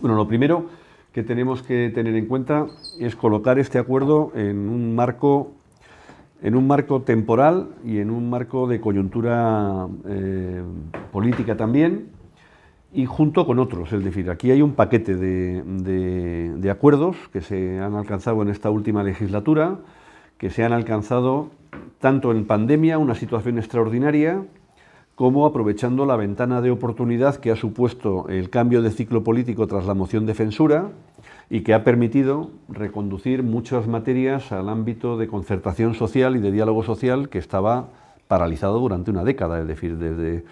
Bueno, lo primero que tenemos que tener en cuenta es colocar este acuerdo en un marco en un marco temporal y en un marco de coyuntura eh, política también, y junto con otros. Es decir, aquí hay un paquete de, acuerdos que se han alcanzado en esta última legislatura, que se han alcanzado tanto en pandemia, una situación extraordinaria, como aprovechando la ventana de oportunidad que ha supuesto el cambio de ciclo político tras la moción de censura y que ha permitido reconducir muchas materias al ámbito de concertación social y de diálogo social que estaba paralizado durante una década, es decir, desde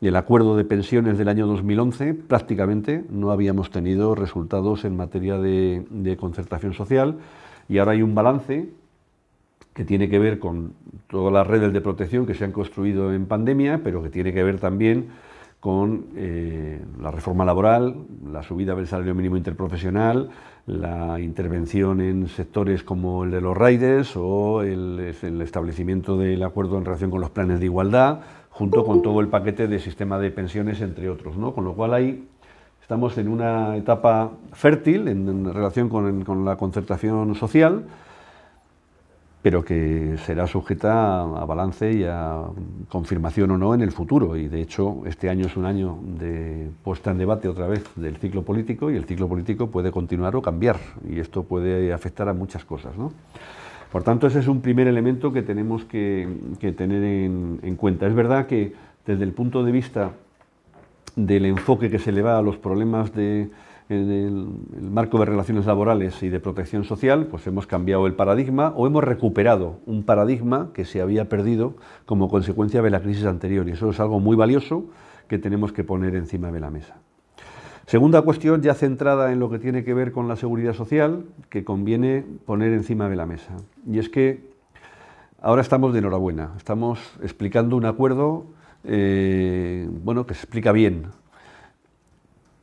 el acuerdo de pensiones del año 2011 prácticamente no habíamos tenido resultados en materia de, de concertación social y ahora hay un balance que tiene que ver con todas las redes de protección que se han construido en pandemia, pero que tiene que ver también con eh, la reforma laboral, la subida del salario mínimo interprofesional, la intervención en sectores como el de los RAIDES o el, establecimiento del acuerdo en relación con los planes de igualdad, junto con todo el paquete de sistema de pensiones, entre otros. Con lo cual ahí Estamos en una etapa fértil en, relación con, la concertación social pero que será sujeta a balance y a confirmación o no en el futuro. Y de hecho, este año es un año de puesta en debate otra vez del ciclo político y el ciclo político puede continuar o cambiar. Y esto puede afectar a muchas cosas. Por tanto, ese es un primer elemento que tenemos que, tener en, en cuenta. Es verdad que desde el punto de vista del enfoque que se le va a los problemas de en el, marco de relaciones laborales y de protección social, pues hemos cambiado el paradigma o hemos recuperado un paradigma que se había perdido como consecuencia de la crisis anterior. Y eso es algo muy valioso que tenemos que poner encima de la mesa. Segunda cuestión, ya centrada en lo que tiene que ver con la seguridad social, que conviene poner encima de la mesa. Y es que ahora estamos de enhorabuena, estamos explicando un acuerdo eh, bueno, que se explica bien,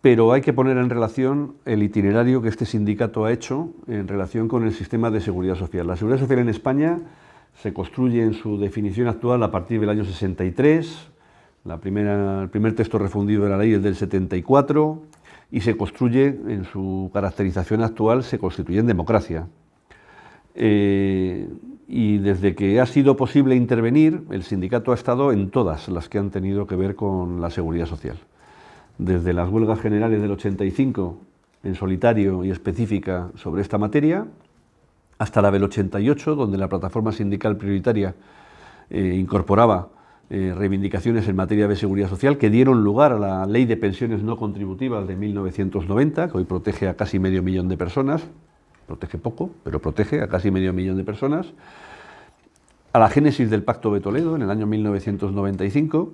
pero hay que poner en relación el itinerario que este sindicato ha hecho en relación con el sistema de seguridad social. La seguridad social en España se construye en su definición actual a partir del año 63, la primera, el primer texto refundido de la ley es del 74 y se construye en su caracterización actual, se constituye en democracia. Eh, y desde que ha sido posible intervenir, el sindicato ha estado en todas las que han tenido que ver con la seguridad social desde las huelgas generales del 85 en solitario y específica sobre esta materia, hasta la del 88, donde la plataforma sindical prioritaria eh, incorporaba eh, reivindicaciones en materia de seguridad social que dieron lugar a la Ley de Pensiones No Contributivas de 1990, que hoy protege a casi medio millón de personas, protege poco, pero protege a casi medio millón de personas, a la génesis del Pacto de Toledo en el año 1995,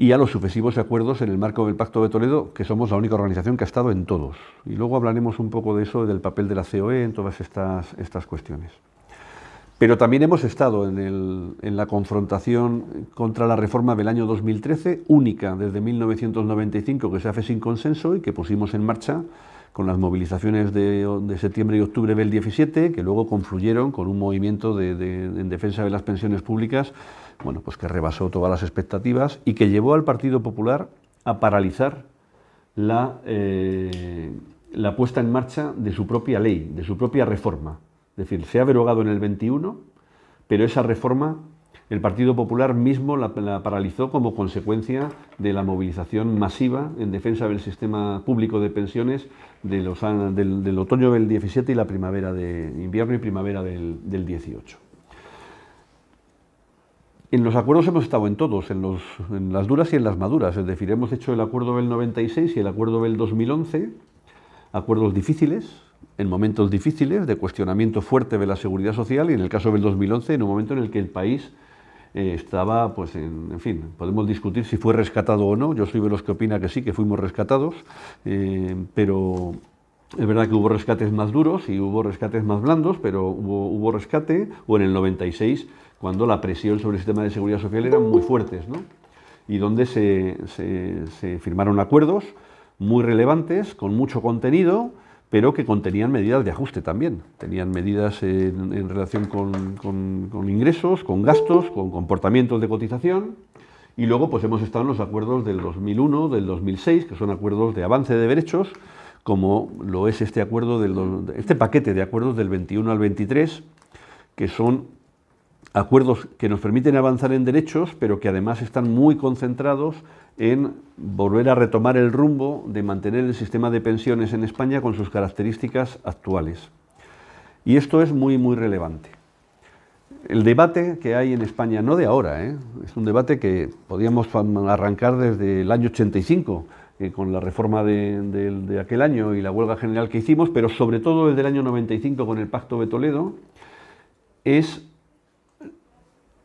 y a los sucesivos acuerdos en el marco del Pacto de Toledo, que somos la única organización que ha estado en todos. Y luego hablaremos un poco de eso, del papel de la COE en todas estas, estas cuestiones. Pero también hemos estado en, la confrontación contra la reforma del año 2013, única desde 1995 que se hace sin consenso y que pusimos en marcha con las movilizaciones de, septiembre y octubre del 17, que luego confluyeron con un movimiento en defensa de las pensiones públicas bueno, pues que rebasó todas las expectativas y que llevó al Partido Popular a paralizar eh, la, puesta en marcha de su propia ley, de su propia reforma. Es decir, se ha derogado en el 21, pero esa reforma el Partido Popular mismo la, paralizó como consecuencia de la movilización masiva en defensa del sistema público de pensiones del, otoño del 17 y la primavera de invierno y primavera del, del 18. En los acuerdos hemos estado en todos, en, las duras y en las maduras. Es decir, hemos hecho el acuerdo del 96 y el acuerdo del 2011, acuerdos difíciles, en momentos difíciles, de cuestionamiento fuerte de la seguridad social y en el caso del 2011, en un momento en el que el país eh, estaba, pues, en, fin, podemos discutir si fue rescatado o no. Yo soy de los que opina que sí, que fuimos rescatados, eh, pero es verdad que hubo rescates más duros y hubo rescates más blandos, pero hubo, hubo rescate, o en el 96 cuando la presión sobre el sistema de seguridad social era muy fuertes, ¿no? y donde se, firmaron acuerdos muy relevantes, con mucho contenido, pero que contenían medidas de ajuste también. Tenían medidas en, relación con, ingresos, con gastos, con comportamientos de cotización. Y luego pues hemos estado en los acuerdos del 2001, del 2006, que son acuerdos de avance de derechos, como lo es este acuerdo del, este paquete de acuerdos del 21 al 23, que son acuerdos que nos permiten avanzar en derechos, pero que además están muy concentrados en volver a retomar el rumbo de mantener el sistema de pensiones en España con sus características actuales. Y esto es muy, muy relevante. El debate que hay en España, no de ahora, ¿eh? es un debate que podíamos arrancar desde el año 85, eh, con la reforma de, de aquel año y la huelga general que hicimos, pero sobre todo desde el año 95 con el Pacto de Toledo, es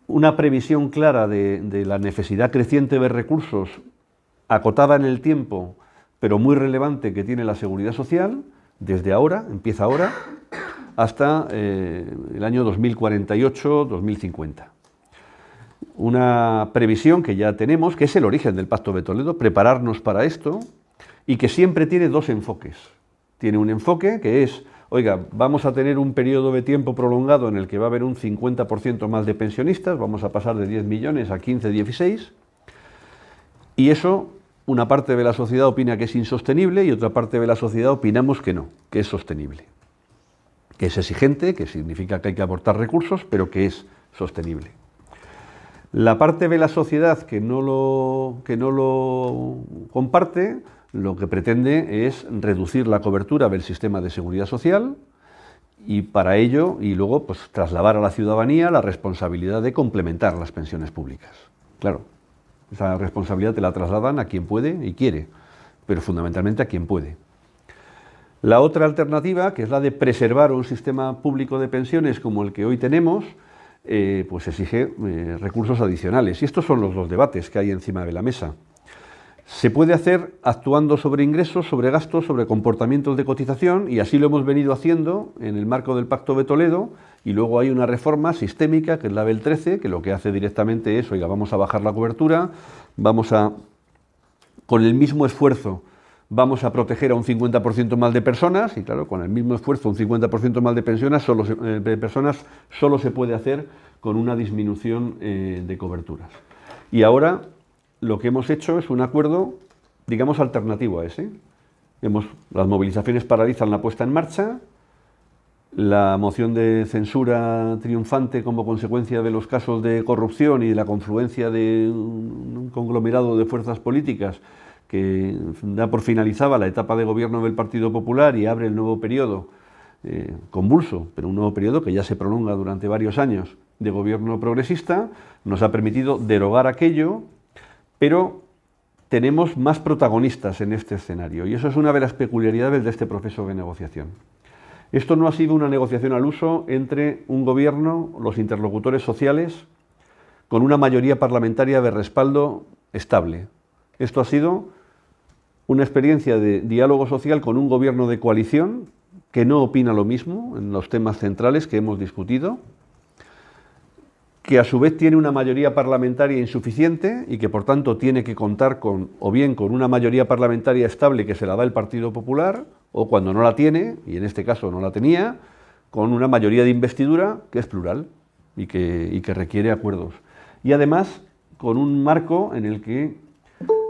una previsión clara de, la necesidad creciente de recursos acotada en el tiempo, pero muy relevante que tiene la seguridad social, desde ahora, empieza ahora, hasta eh, el año 2048-2050. Una previsión que ya tenemos, que es el origen del Pacto de Toledo, prepararnos para esto, y que siempre tiene dos enfoques. Tiene un enfoque que es oiga, vamos a tener un periodo de tiempo prolongado en el que va a haber un 50% más de pensionistas, vamos a pasar de 10 millones a 15, 16, y eso una parte de la sociedad opina que es insostenible y otra parte de la sociedad opinamos que no, que es sostenible, que es exigente, que significa que hay que aportar recursos, pero que es sostenible. La parte de la sociedad que no lo, que no lo comparte, lo que pretende es reducir la cobertura del sistema de seguridad social y para ello, y luego, pues, trasladar a la ciudadanía la responsabilidad de complementar las pensiones públicas. Claro, esa responsabilidad te la trasladan a quien puede y quiere, pero fundamentalmente a quien puede. La otra alternativa, que es la de preservar un sistema público de pensiones como el que hoy tenemos, eh, pues exige eh, recursos adicionales. Y estos son los dos debates que hay encima de la mesa. Se puede hacer actuando sobre ingresos, sobre gastos, sobre comportamientos de cotización y así lo hemos venido haciendo en el marco del Pacto de Toledo y luego hay una reforma sistémica que es la del 13 que lo que hace directamente es, oiga, vamos a bajar la cobertura, vamos a, con el mismo esfuerzo, vamos a proteger a un 50% más de personas y claro, con el mismo esfuerzo, un 50% más de, pensiones, solo eh, de personas solo se puede hacer con una disminución eh, de coberturas. Y ahora lo que hemos hecho es un acuerdo, digamos, alternativo a ese. las movilizaciones paralizan la puesta en marcha, la moción de censura triunfante como consecuencia de los casos de corrupción y de la confluencia de un conglomerado de fuerzas políticas que da por finalizada la etapa de gobierno del Partido Popular y abre el nuevo periodo eh, convulso, pero un nuevo periodo que ya se prolonga durante varios años de gobierno progresista, nos ha permitido derogar aquello pero tenemos más protagonistas en este escenario y eso es una de las peculiaridades de este proceso de negociación. Esto no ha sido una negociación al uso entre un gobierno, los interlocutores sociales, con una mayoría parlamentaria de respaldo estable. Esto ha sido una experiencia de diálogo social con un gobierno de coalición que no opina lo mismo en los temas centrales que hemos discutido, que a su vez tiene una mayoría parlamentaria insuficiente y que por tanto tiene que contar con o bien con una mayoría parlamentaria estable que se la da el Partido Popular o cuando no la tiene, y en este caso no la tenía, con una mayoría de investidura que es plural y que, que requiere acuerdos. Y además con un marco en el que,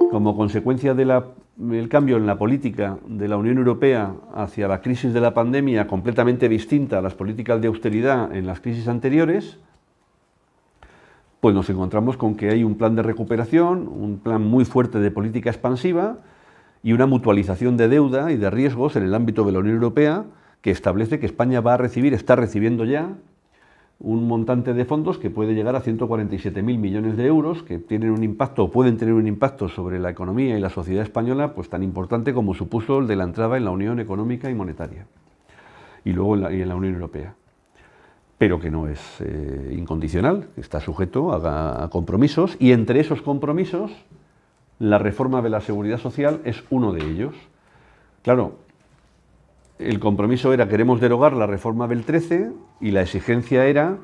como consecuencia del cambio en la política de la Unión Europea hacia la crisis de la pandemia, completamente distinta a las políticas de austeridad en las crisis anteriores, pues nos encontramos con que hay un plan de recuperación, un plan muy fuerte de política expansiva y una mutualización de deuda y de riesgos en el ámbito de la Unión Europea que establece que España va a recibir, está recibiendo ya, un montante de fondos que puede llegar a 147.000 millones de euros, que tienen un impacto o pueden tener un impacto sobre la economía y la sociedad española pues tan importante como supuso el de la entrada en la Unión Económica y Monetaria y luego en la, en la Unión Europea pero que no es eh, incondicional, está sujeto a, compromisos, y entre esos compromisos, la reforma de la seguridad social es uno de ellos. Claro, el compromiso era queremos derogar la reforma del 13 y la exigencia era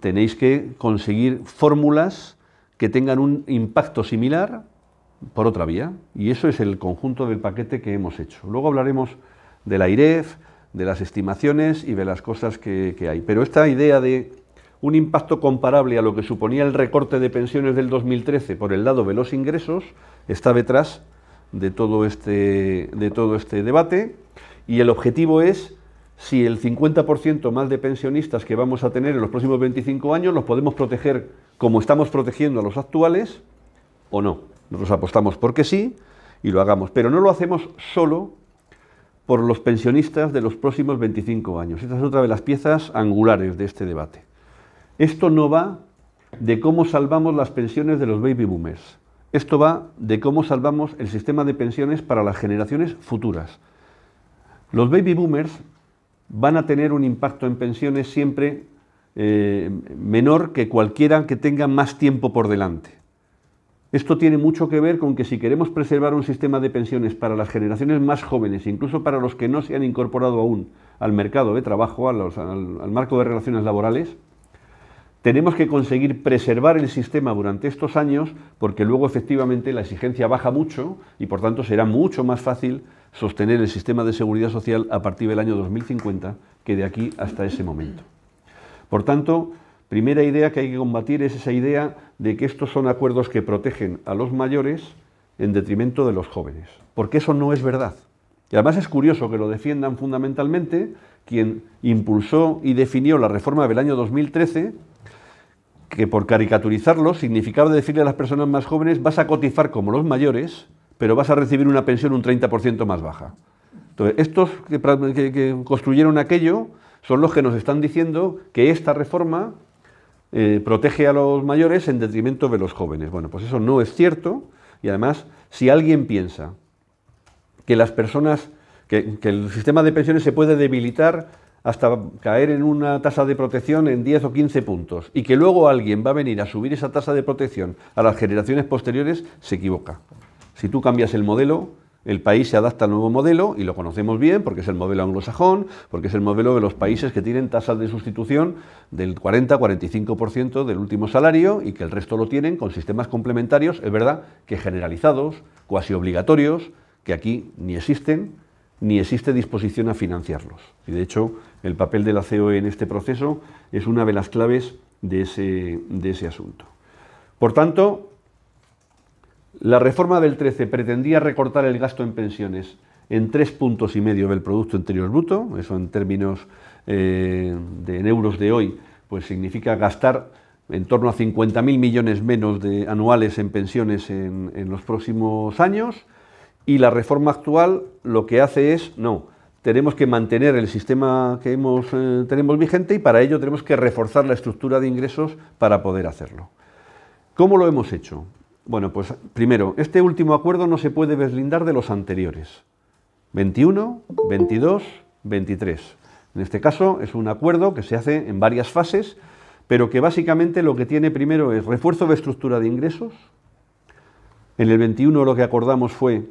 tenéis que conseguir fórmulas que tengan un impacto similar por otra vía, y eso es el conjunto del paquete que hemos hecho. Luego hablaremos del AIREF, de las estimaciones y de las cosas que, hay. Pero esta idea de un impacto comparable a lo que suponía el recorte de pensiones del 2013 por el lado de los ingresos está detrás de todo este, de todo este debate y el objetivo es si el 50% más de pensionistas que vamos a tener en los próximos 25 años los podemos proteger como estamos protegiendo a los actuales o no. Nosotros apostamos porque sí y lo hagamos, pero no lo hacemos solo por los pensionistas de los próximos 25 años. Esta es otra de las piezas angulares de este debate. Esto no va de cómo salvamos las pensiones de los baby boomers. Esto va de cómo salvamos el sistema de pensiones para las generaciones futuras. Los baby boomers van a tener un impacto en pensiones siempre eh, menor que cualquiera que tenga más tiempo por delante. Esto tiene mucho que ver con que si queremos preservar un sistema de pensiones para las generaciones más jóvenes, incluso para los que no se han incorporado aún al mercado de trabajo, al, al marco de relaciones laborales, tenemos que conseguir preservar el sistema durante estos años porque luego efectivamente la exigencia baja mucho y por tanto será mucho más fácil sostener el sistema de seguridad social a partir del año 2050 que de aquí hasta ese momento. Por tanto, primera idea que hay que combatir es esa idea de que estos son acuerdos que protegen a los mayores en detrimento de los jóvenes, porque eso no es verdad. Y además es curioso que lo defiendan fundamentalmente quien impulsó y definió la reforma del año 2013, que por caricaturizarlo significaba decirle a las personas más jóvenes vas a cotizar como los mayores, pero vas a recibir una pensión un 30% más baja. Entonces, estos que, construyeron aquello son los que nos están diciendo que esta reforma eh, protege a los mayores en detrimento de los jóvenes. Bueno, pues eso no es cierto y además si alguien piensa que las personas, que el sistema de pensiones se puede debilitar hasta caer en una tasa de protección en 10 o 15 puntos y que luego alguien va a venir a subir esa tasa de protección a las generaciones posteriores, se equivoca. Si tú cambias el modelo, el país se adapta al nuevo modelo y lo conocemos bien porque es el modelo anglosajón, porque es el modelo de los países que tienen tasas de sustitución del 40-45% del último salario y que el resto lo tienen con sistemas complementarios, es verdad, que generalizados, cuasi obligatorios, que aquí ni existen, ni existe disposición a financiarlos. Y de hecho, el papel de la COE en este proceso es una de las claves de ese, de ese asunto. Por tanto, la reforma del 13 pretendía recortar el gasto en pensiones en tres puntos y medio del Producto Interior Bruto, eso en términos eh, de euros de hoy, pues significa gastar en torno a 50.000 millones menos de anuales en pensiones en, los próximos años, y la reforma actual lo que hace es, no, tenemos que mantener el sistema que eh, tenemos vigente y para ello tenemos que reforzar la estructura de ingresos para poder hacerlo. ¿Cómo lo hemos hecho? Bueno, pues primero, este último acuerdo no se puede deslindar de los anteriores. 21, 22, 23. En este caso es un acuerdo que se hace en varias fases, pero que básicamente lo que tiene primero es refuerzo de estructura de ingresos. En el 21 lo que acordamos fue,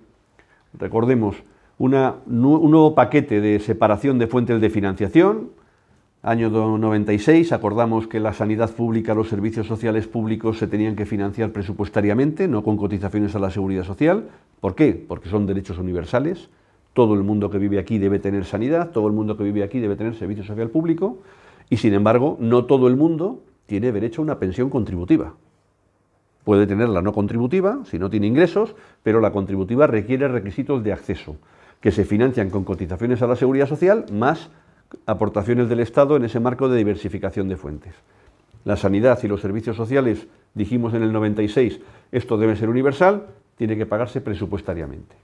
recordemos, un nuevo paquete de separación de fuentes de financiación, Año 96 acordamos que la sanidad pública, los servicios sociales públicos se tenían que financiar presupuestariamente, no con cotizaciones a la seguridad social. ¿Por qué? Porque son derechos universales. Todo el mundo que vive aquí debe tener sanidad, todo el mundo que vive aquí debe tener servicio social público y sin embargo no todo el mundo tiene derecho a una pensión contributiva. Puede tener la no contributiva si no tiene ingresos, pero la contributiva requiere requisitos de acceso que se financian con cotizaciones a la seguridad social más aportaciones del Estado en ese marco de diversificación de fuentes. La sanidad y los servicios sociales, dijimos en el 96, esto debe ser universal, tiene que pagarse presupuestariamente.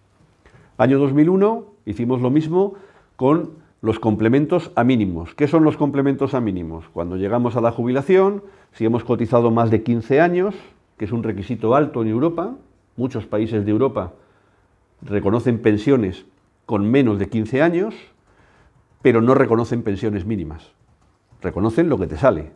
Año 2001 hicimos lo mismo con los complementos a mínimos. ¿Qué son los complementos a mínimos? Cuando llegamos a la jubilación, si hemos cotizado más de 15 años, que es un requisito alto en Europa, muchos países de Europa reconocen pensiones con menos de 15 años, pero no reconocen pensiones mínimas. Reconocen lo que te sale.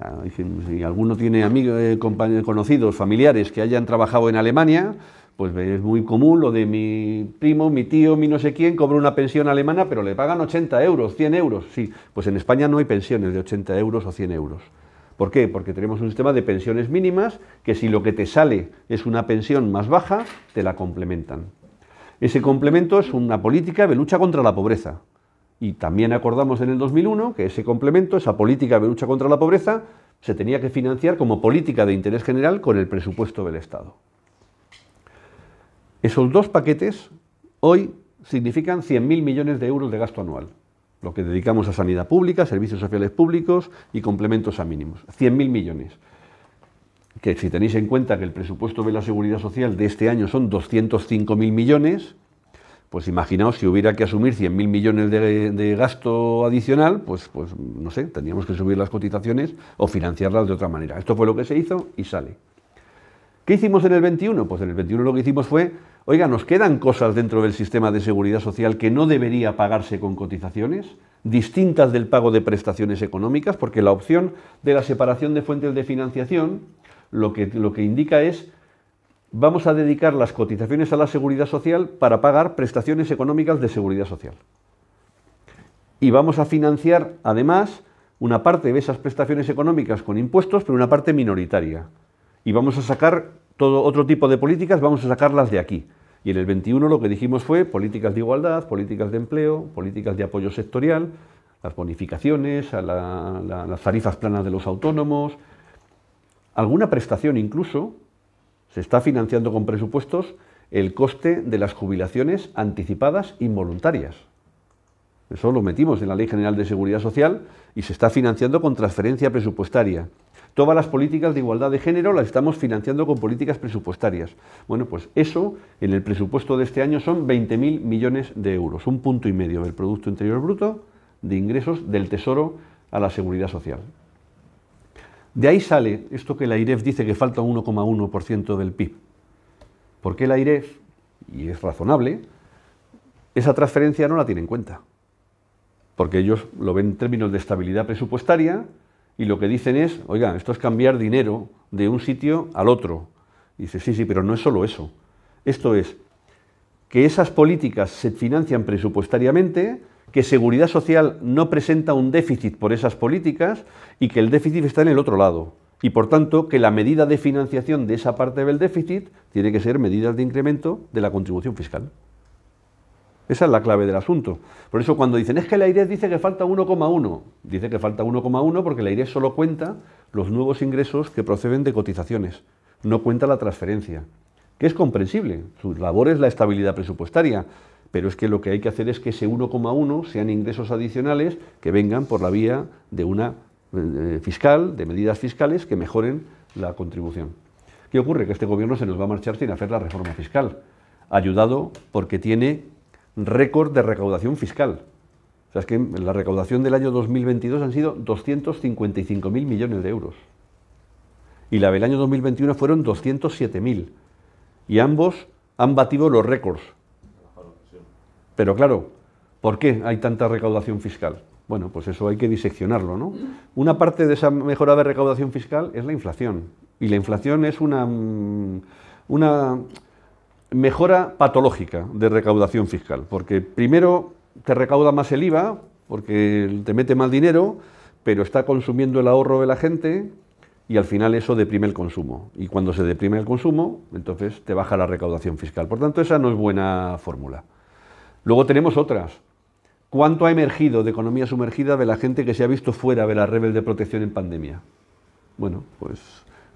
Ah, si alguno tiene amigos, eh, conocidos, familiares que hayan trabajado en Alemania, pues es muy común lo de mi primo, mi tío, mi no sé quién, cobra una pensión alemana, pero le pagan 80 euros, 100 euros. Sí, pues en España no hay pensiones de 80 euros o 100 euros. ¿Por qué? Porque tenemos un sistema de pensiones mínimas que si lo que te sale es una pensión más baja, te la complementan. Ese complemento es una política de lucha contra la pobreza. Y también acordamos en el 2001 que ese complemento, esa política de lucha contra la pobreza, se tenía que financiar como política de interés general con el presupuesto del Estado. Esos dos paquetes hoy significan 100.000 millones de euros de gasto anual, lo que dedicamos a sanidad pública, servicios sociales públicos y complementos a mínimos. 100.000 millones. Que si tenéis en cuenta que el presupuesto de la Seguridad Social de este año son 205.000 millones, pues imaginaos si hubiera que asumir 100.000 millones de, gasto adicional, pues, pues no sé, tendríamos que subir las cotizaciones o financiarlas de otra manera. Esto fue lo que se hizo y sale. ¿Qué hicimos en el 21? Pues en el 21 lo que hicimos fue, oiga, nos quedan cosas dentro del sistema de seguridad social que no debería pagarse con cotizaciones, distintas del pago de prestaciones económicas, porque la opción de la separación de fuentes de financiación lo lo que indica es vamos a dedicar las cotizaciones a la seguridad social para pagar prestaciones económicas de seguridad social. Y vamos a financiar, además, una parte de esas prestaciones económicas con impuestos, pero una parte minoritaria. Y vamos a sacar todo otro tipo de políticas, vamos a sacarlas de aquí. Y en el 21 lo que dijimos fue políticas de igualdad, políticas de empleo, políticas de apoyo sectorial, las bonificaciones, a las tarifas planas de los autónomos, alguna prestación incluso, se está financiando con presupuestos el coste de las jubilaciones anticipadas involuntarias. Eso lo metimos en la Ley General de Seguridad Social y se está financiando con transferencia presupuestaria. Todas las políticas de igualdad de género las estamos financiando con políticas presupuestarias. Bueno, pues eso en el presupuesto de este año son 20.000 millones de euros, un punto y medio del Producto Interior Bruto de ingresos del Tesoro a la Seguridad Social. De ahí sale esto que la AIREF dice que falta un 1,1% del PIB. Porque la AIREF? y es razonable, esa transferencia no la tiene en cuenta. Porque ellos lo ven en términos de estabilidad presupuestaria y lo que dicen es, oiga, esto es cambiar dinero de un sitio al otro. dice, sí, sí, pero no es solo eso. Esto es que esas políticas se financian presupuestariamente que Seguridad Social no presenta un déficit por esas políticas y que el déficit está en el otro lado. Y por tanto, que la medida de financiación de esa parte del déficit tiene que ser medidas de incremento de la contribución fiscal. Esa es la clave del asunto. Por eso cuando dicen, es que la IRES dice que falta 1,1, dice que falta 1,1 porque la IRES solo cuenta los nuevos ingresos que proceden de cotizaciones, no cuenta la transferencia, que es comprensible, su labor es la estabilidad presupuestaria, pero es que lo que hay que hacer es que ese 1,1 sean ingresos adicionales que vengan por la vía de una eh, fiscal, de medidas fiscales que mejoren la contribución. ¿Qué ocurre? Que este gobierno se nos va a marchar sin hacer la reforma fiscal, ayudado porque tiene récord de recaudación fiscal. O sea, es que la recaudación del año 2022 han sido 255.000 millones de euros. Y la del año 2021 fueron 207.000. Y ambos han batido los récords pero claro, ¿por qué hay tanta recaudación fiscal? Bueno, pues eso hay que diseccionarlo, ¿no? Una parte de esa mejora de recaudación fiscal es la inflación. Y la inflación es una, mm, una mejora patológica de recaudación fiscal. Porque primero te recauda más el IVA, porque te mete más dinero, pero está consumiendo el ahorro de la gente y al final eso deprime el consumo. Y cuando se deprime el consumo, entonces te baja la recaudación fiscal. Por tanto, esa no es buena fórmula. Luego tenemos otras. ¿Cuánto ha emergido de economía sumergida de la gente que se ha visto fuera de la rebelde protección en pandemia? Bueno, pues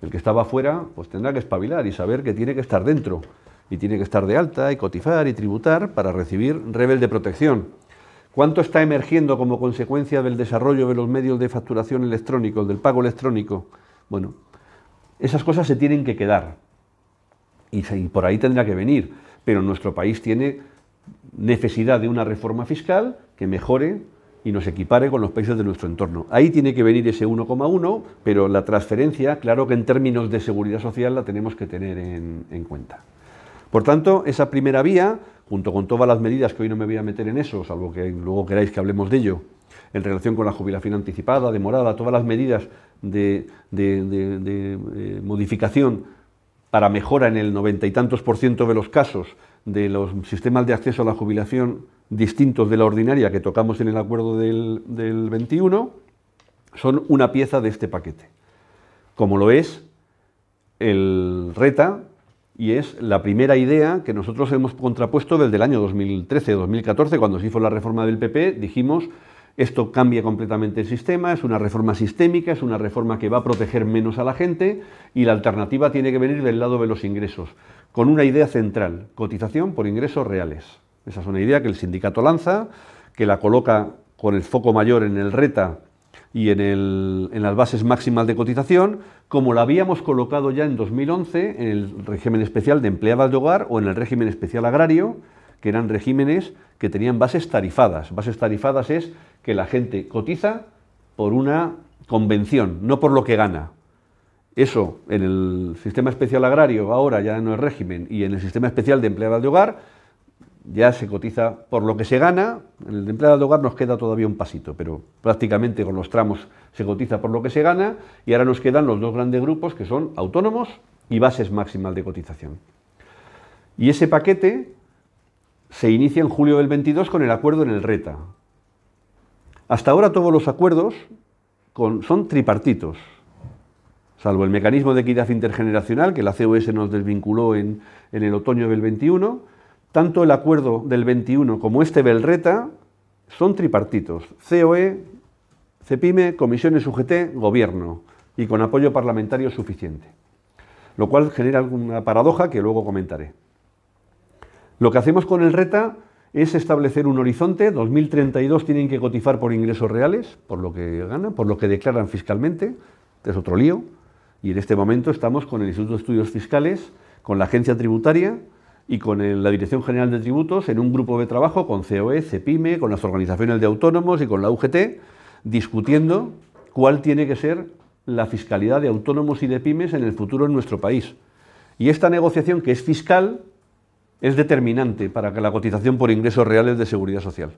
el que estaba fuera pues tendrá que espabilar y saber que tiene que estar dentro y tiene que estar de alta y cotizar y tributar para recibir rebelde protección. ¿Cuánto está emergiendo como consecuencia del desarrollo de los medios de facturación electrónicos, del pago electrónico? Bueno, esas cosas se tienen que quedar y por ahí tendrá que venir, pero nuestro país tiene necesidad de una reforma fiscal que mejore y nos equipare con los países de nuestro entorno. Ahí tiene que venir ese 1,1, pero la transferencia, claro que en términos de seguridad social la tenemos que tener en, cuenta. Por tanto, esa primera vía, junto con todas las medidas que hoy no me voy a meter en eso, salvo que luego queráis que hablemos de ello, en relación con la jubilación anticipada, demorada, todas las medidas de, eh, modificación para mejora en el noventa y tantos por ciento de los casos de los sistemas de acceso a la jubilación distintos de la ordinaria que tocamos en el acuerdo del, del 21 son una pieza de este paquete, como lo es el RETA y es la primera idea que nosotros hemos contrapuesto desde el año 2013-2014, cuando se hizo la reforma del PP, dijimos esto cambia completamente el sistema, es una reforma sistémica, es una reforma que va a proteger menos a la gente y la alternativa tiene que venir del lado de los ingresos con una idea central, cotización por ingresos reales. Esa es una idea que el sindicato lanza, que la coloca con el foco mayor en el RETA y en, las bases máximas de cotización, como la habíamos colocado ya en 2011 en el régimen especial de empleadas de hogar o en el régimen especial agrario, que eran regímenes que tenían bases tarifadas. Bases tarifadas es que la gente cotiza por una convención, no por lo que gana. Eso en el sistema especial agrario ahora ya no es régimen y en el sistema especial de empleada de hogar ya se cotiza por lo que se gana. En el de empleada de hogar nos queda todavía un pasito, pero prácticamente con los tramos se cotiza por lo que se gana y ahora nos quedan los dos grandes grupos que son autónomos y bases máximas de cotización. Y ese paquete se inicia en julio del 22 con el acuerdo en el RETA. Hasta ahora todos los acuerdos son tripartitos. Salvo el mecanismo de equidad intergeneracional, que la COS nos desvinculó en, el otoño del 21, tanto el acuerdo del 21 como este Belreta son tripartitos. COE, CEPIME, Comisiones UGT, Gobierno, y con apoyo parlamentario suficiente. Lo cual genera alguna paradoja que luego comentaré. Lo que hacemos con el RETA es establecer un horizonte. 2032 tienen que cotizar por ingresos reales, por lo que ganan, por lo que declaran fiscalmente. Es otro lío. Y en este momento estamos con el Instituto de Estudios Fiscales, con la Agencia Tributaria y con la Dirección General de Tributos en un grupo de trabajo con COE, CEPIME, con las organizaciones de autónomos y con la UGT, discutiendo cuál tiene que ser la fiscalidad de autónomos y de pymes en el futuro en nuestro país. Y esta negociación, que es fiscal, es determinante para que la cotización por ingresos reales de seguridad social.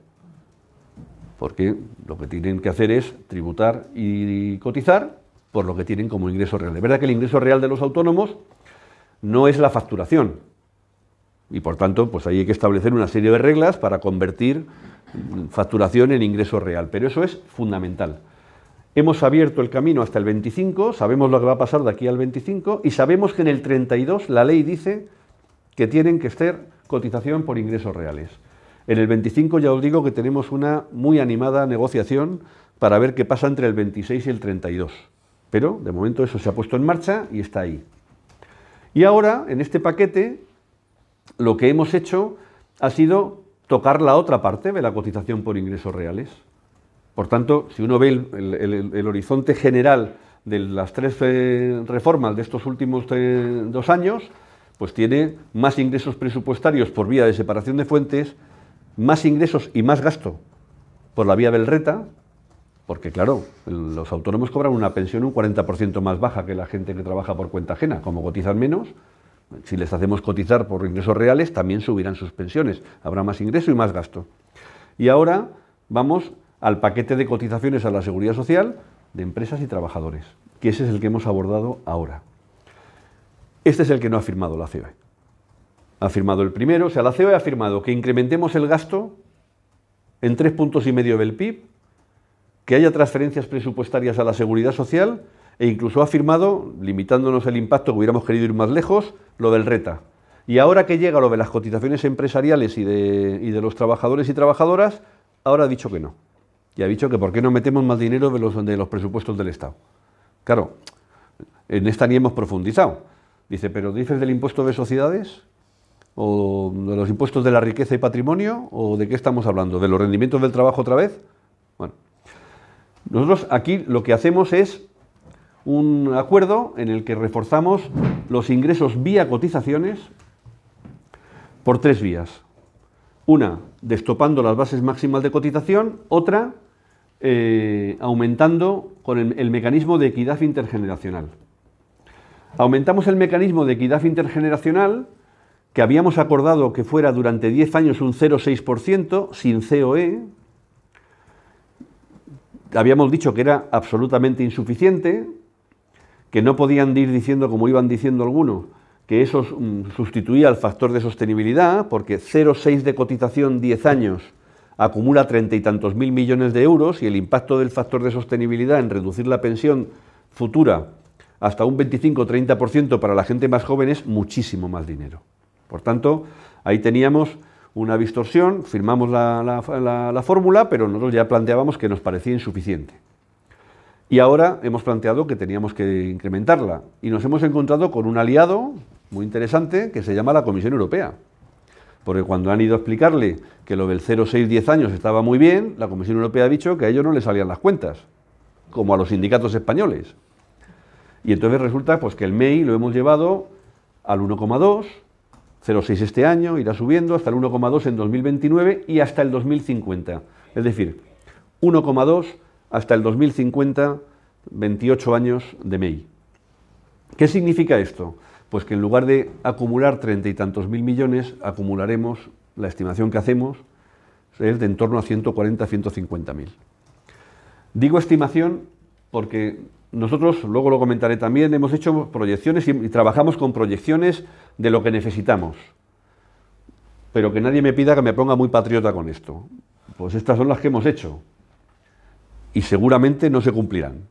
Porque lo que tienen que hacer es tributar y cotizar por lo que tienen como ingreso real. Es verdad que el ingreso real de los autónomos no es la facturación. Y por tanto, pues ahí hay que establecer una serie de reglas para convertir facturación en ingreso real. Pero eso es fundamental. Hemos abierto el camino hasta el 25, sabemos lo que va a pasar de aquí al 25 y sabemos que en el 32 la ley dice que tienen que ser cotización por ingresos reales. En el 25 ya os digo que tenemos una muy animada negociación para ver qué pasa entre el 26 y el 32. Pero de momento eso se ha puesto en marcha y está ahí. Y ahora, en este paquete, lo que hemos hecho ha sido tocar la otra parte de la cotización por ingresos reales. Por tanto, si uno ve el, horizonte general de las tres eh, reformas de estos últimos eh, dos años, pues tiene más ingresos presupuestarios por vía de separación de fuentes, más ingresos y más gasto por la vía del RETA, porque claro, los autónomos cobran una pensión un 40% más baja que la gente que trabaja por cuenta ajena. Como cotizan menos, si les hacemos cotizar por ingresos reales, también subirán sus pensiones. Habrá más ingreso y más gasto. Y ahora vamos al paquete de cotizaciones a la seguridad social de empresas y trabajadores, que ese es el que hemos abordado ahora. Este es el que no ha firmado la COE. Ha firmado el primero, o sea, la COE ha firmado que incrementemos el gasto en tres puntos y medio del PIB que haya transferencias presupuestarias a la seguridad social e incluso ha afirmado, limitándonos el impacto que hubiéramos querido ir más lejos, lo del RETA. Y ahora que llega lo de las cotizaciones empresariales y de, los trabajadores y trabajadoras, ahora ha dicho que no. Y ha dicho que por qué no metemos más dinero de los, de los presupuestos del Estado. Claro, en esta ni hemos profundizado. Dice, pero dices del impuesto de sociedades, o de los impuestos de la riqueza y patrimonio, o de qué estamos hablando, de los rendimientos del trabajo otra vez. Bueno, nosotros aquí lo que hacemos es un acuerdo en el que reforzamos los ingresos vía cotizaciones por tres vías. Una, destopando las bases máximas de cotización, otra, eh, aumentando con el, el mecanismo de equidad intergeneracional. Aumentamos el mecanismo de equidad intergeneracional que habíamos acordado que fuera durante 10 años un 0,6% sin COE, habíamos dicho que era absolutamente insuficiente, que no podían ir diciendo, como iban diciendo algunos, que eso mm, sustituía al factor de sostenibilidad, porque 0,6 de cotización 10 años acumula treinta y tantos mil millones de euros y el impacto del factor de sostenibilidad en reducir la pensión futura hasta un 25-30% para la gente más joven es muchísimo más dinero. Por tanto, ahí teníamos una distorsión, firmamos la, fórmula, pero nosotros ya planteábamos que nos parecía insuficiente. Y ahora hemos planteado que teníamos que incrementarla. Y nos hemos encontrado con un aliado muy interesante que se llama la Comisión Europea. Porque cuando han ido a explicarle que lo del 06 10 años estaba muy bien, la Comisión Europea ha dicho que a ellos no les salían las cuentas, como a los sindicatos españoles. Y entonces resulta pues, que el MEI lo hemos llevado al 1,2 0,6 este año, irá subiendo hasta el 1,2 en 2029 y hasta el 2050. Es decir, 1,2 hasta el 2050, 28 años de MEI. ¿Qué significa esto? Pues que en lugar de acumular treinta y tantos mil millones, acumularemos, la estimación que hacemos es de en torno a 140, 150 mil. Digo estimación porque nosotros, luego lo comentaré también, hemos hecho proyecciones y, trabajamos con proyecciones de lo que necesitamos. Pero que nadie me pida que me ponga muy patriota con esto. Pues estas son las que hemos hecho. Y seguramente no se cumplirán.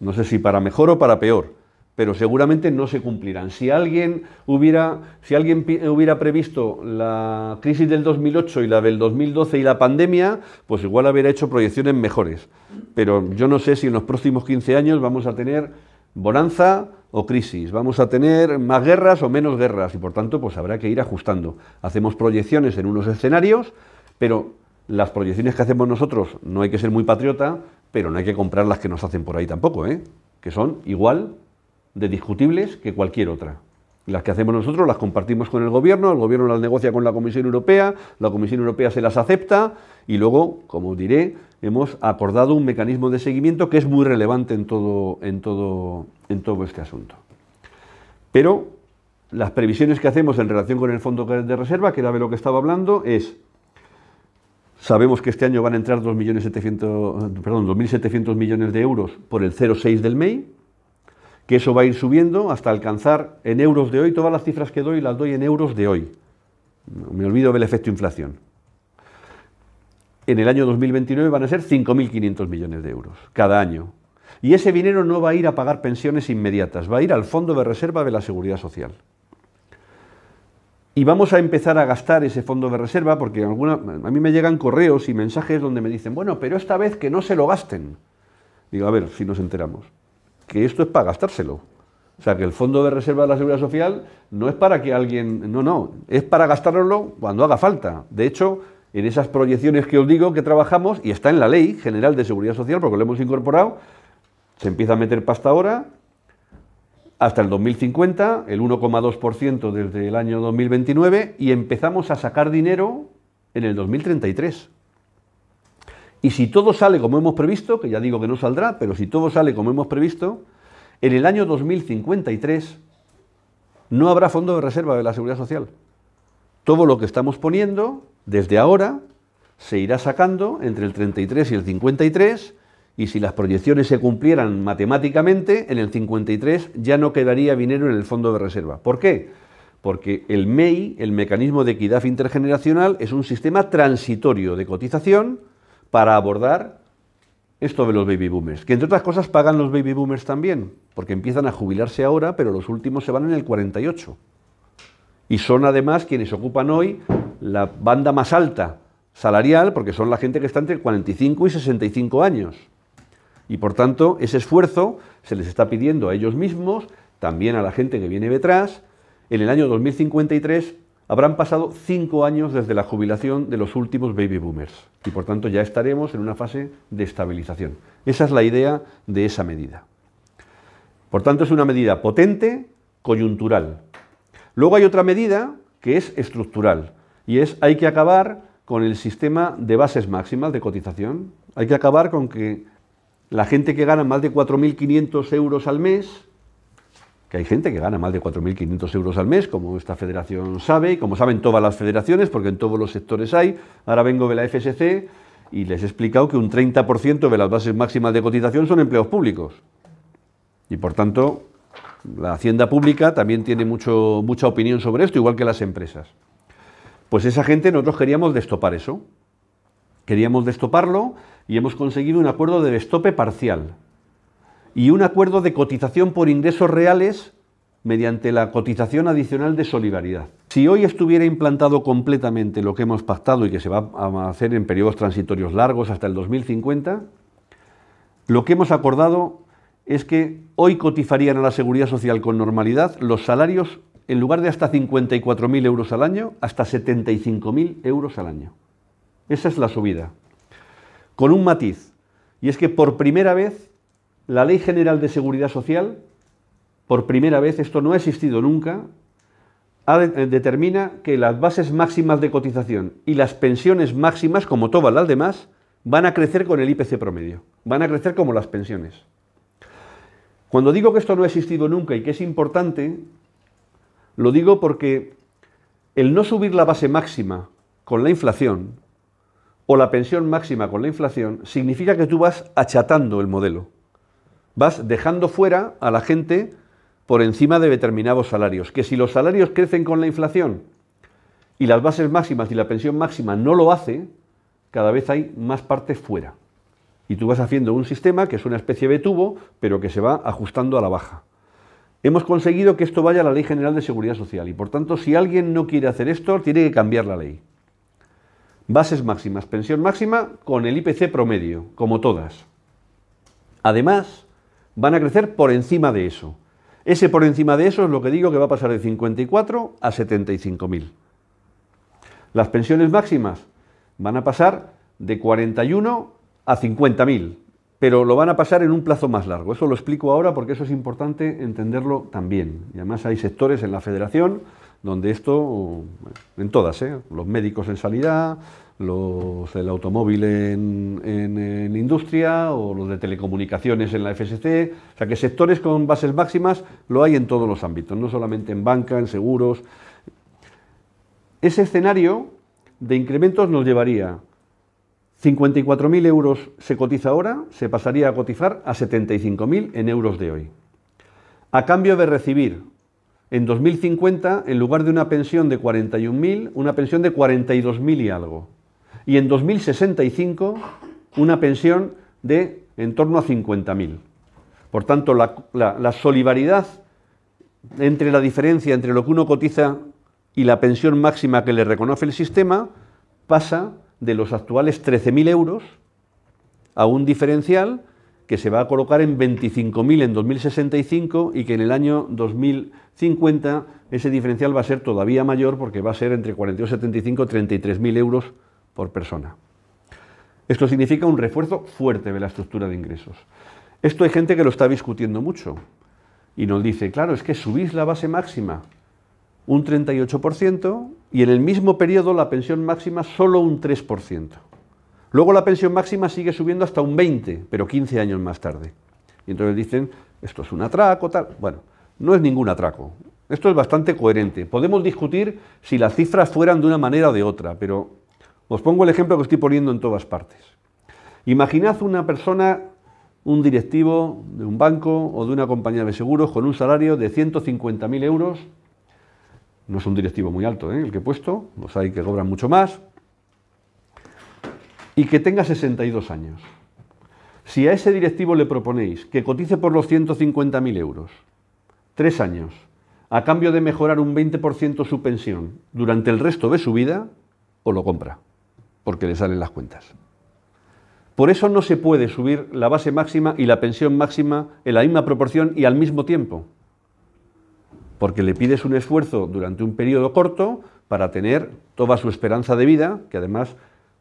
No sé si para mejor o para peor pero seguramente no se cumplirán. Si alguien hubiera, si alguien hubiera previsto la crisis del 2008 y la del 2012 y la pandemia, pues igual habría hecho proyecciones mejores. Pero yo no sé si en los próximos 15 años vamos a tener bonanza o crisis, vamos a tener más guerras o menos guerras y por tanto pues habrá que ir ajustando. Hacemos proyecciones en unos escenarios, pero las proyecciones que hacemos nosotros no hay que ser muy patriota, pero no hay que comprar las que nos hacen por ahí tampoco, ¿eh? que son igual de discutibles que cualquier otra. Las que hacemos nosotros las compartimos con el gobierno, el gobierno las negocia con la Comisión Europea, la Comisión Europea se las acepta y luego, como diré, hemos acordado un mecanismo de seguimiento que es muy relevante en todo, en todo, en todo este asunto. Pero las previsiones que hacemos en relación con el fondo de reserva, que era de lo que estaba hablando, es Sabemos que este año van a entrar 2.700, perdón, 2.700 millones de euros por el 0,6 del MEI, que eso va a ir subiendo hasta alcanzar en euros de hoy, todas las cifras que doy las doy en euros de hoy. Me olvido del efecto inflación. En el año 2029 van a ser 5.500 millones de euros cada año. Y ese dinero no va a ir a pagar pensiones inmediatas, va a ir al Fondo de Reserva de la Seguridad Social. Y vamos a empezar a gastar ese fondo de reserva porque a mí me llegan correos y mensajes donde me dicen, bueno, pero esta vez que no se lo gasten. Digo, a ver, si nos enteramos que esto es para gastárselo. O sea, que el Fondo de Reserva de la Seguridad Social no es para que alguien... No, no, es para gastárselo cuando haga falta. De hecho, en esas proyecciones que os digo que trabajamos, y está en la Ley General de Seguridad Social, porque lo hemos incorporado, se empieza a meter pasta ahora, hasta el 2050, el 1,2% desde el año 2029, y empezamos a sacar dinero en el 2033. Y si todo sale como hemos previsto, que ya digo que no saldrá, pero si todo sale como hemos previsto, en el año 2053 no habrá fondo de reserva de la seguridad social. Todo lo que estamos poniendo desde ahora se irá sacando entre el 33 y el 53 y si las proyecciones se cumplieran matemáticamente, en el 53 ya no quedaría dinero en el fondo de reserva. ¿Por qué? Porque el MEI, el mecanismo de equidad intergeneracional, es un sistema transitorio de cotización para abordar esto de los baby boomers, que entre otras cosas pagan los baby boomers también, porque empiezan a jubilarse ahora, pero los últimos se van en el 48. Y son además quienes ocupan hoy la banda más alta salarial, porque son la gente que está entre 45 y 65 años. Y por tanto, ese esfuerzo se les está pidiendo a ellos mismos, también a la gente que viene detrás. En el año 2053 Habrán pasado cinco años desde la jubilación de los últimos baby boomers y por tanto ya estaremos en una fase de estabilización. Esa es la idea de esa medida. Por tanto es una medida potente, coyuntural. Luego hay otra medida que es estructural y es hay que acabar con el sistema de bases máximas de cotización. Hay que acabar con que la gente que gana más de 4.500 euros al mes hay gente que gana más de 4.500 euros al mes, como esta federación sabe, y como saben todas las federaciones, porque en todos los sectores hay. Ahora vengo de la FSC y les he explicado que un 30% de las bases máximas de cotización son empleos públicos. Y por tanto, la hacienda pública también tiene mucho, mucha opinión sobre esto, igual que las empresas. Pues esa gente nosotros queríamos destopar eso. Queríamos destoparlo y hemos conseguido un acuerdo de destope parcial y un acuerdo de cotización por ingresos reales mediante la cotización adicional de solidaridad. Si hoy estuviera implantado completamente lo que hemos pactado y que se va a hacer en periodos transitorios largos hasta el 2050, lo que hemos acordado es que hoy cotizarían a la seguridad social con normalidad los salarios en lugar de hasta 54.000 euros al año, hasta 75.000 euros al año. Esa es la subida. Con un matiz, y es que por primera vez la Ley General de Seguridad Social, por primera vez, esto no ha existido nunca, eh, determina que las bases máximas de cotización y las pensiones máximas, como todas las demás, van a crecer con el IPC promedio, van a crecer como las pensiones. Cuando digo que esto no ha existido nunca y que es importante, lo digo porque el no subir la base máxima con la inflación o la pensión máxima con la inflación significa que tú vas achatando el modelo vas dejando fuera a la gente por encima de determinados salarios. Que si los salarios crecen con la inflación y las bases máximas y la pensión máxima no lo hace, cada vez hay más partes fuera. Y tú vas haciendo un sistema que es una especie de tubo, pero que se va ajustando a la baja. Hemos conseguido que esto vaya a la Ley General de Seguridad Social y por tanto si alguien no quiere hacer esto, tiene que cambiar la ley. Bases máximas, pensión máxima con el IPC promedio, como todas. Además, van a crecer por encima de eso. Ese por encima de eso es lo que digo que va a pasar de 54 a 75.000. Las pensiones máximas van a pasar de 41 a 50.000, pero lo van a pasar en un plazo más largo. Eso lo explico ahora porque eso es importante entenderlo también. Y además hay sectores en la federación donde esto, en todas, ¿eh? los médicos en sanidad, los del automóvil en, en, industria o los de telecomunicaciones en la FSC. O sea que sectores con bases máximas lo hay en todos los ámbitos, no solamente en banca, en seguros. Ese escenario de incrementos nos llevaría 54.000 euros se cotiza ahora, se pasaría a cotizar a 75.000 en euros de hoy. A cambio de recibir en 2050, en lugar de una pensión de 41.000, una pensión de 42.000 y algo y en 2065 una pensión de en torno a 50.000. Por tanto, la, solidaridad entre la diferencia entre lo que uno cotiza y la pensión máxima que le reconoce el sistema pasa de los actuales 13.000 euros a un diferencial que se va a colocar en 25.000 en 2065 y que en el año 2050 ese diferencial va a ser todavía mayor porque va a ser entre 42.75 y 33.000 euros por persona. Esto significa un refuerzo fuerte de la estructura de ingresos. Esto hay gente que lo está discutiendo mucho y nos dice, claro, es que subís la base máxima un 38% y en el mismo periodo la pensión máxima solo un 3%. Luego la pensión máxima sigue subiendo hasta un 20%, pero 15 años más tarde. Y entonces dicen, esto es un atraco, tal. Bueno, no es ningún atraco. Esto es bastante coherente. Podemos discutir si las cifras fueran de una manera o de otra, pero os pongo el ejemplo que estoy poniendo en todas partes. Imaginad una persona, un directivo de un banco o de una compañía de seguros con un salario de 150.000 euros. No es un directivo muy alto ¿eh? el que he puesto, los hay que cobran mucho más. Y que tenga 62 años. Si a ese directivo le proponéis que cotice por los 150.000 euros, tres años, a cambio de mejorar un 20% su pensión durante el resto de su vida, o lo compra porque le salen las cuentas. Por eso no se puede subir la base máxima y la pensión máxima en la misma proporción y al mismo tiempo, porque le pides un esfuerzo durante un periodo corto para tener toda su esperanza de vida, que además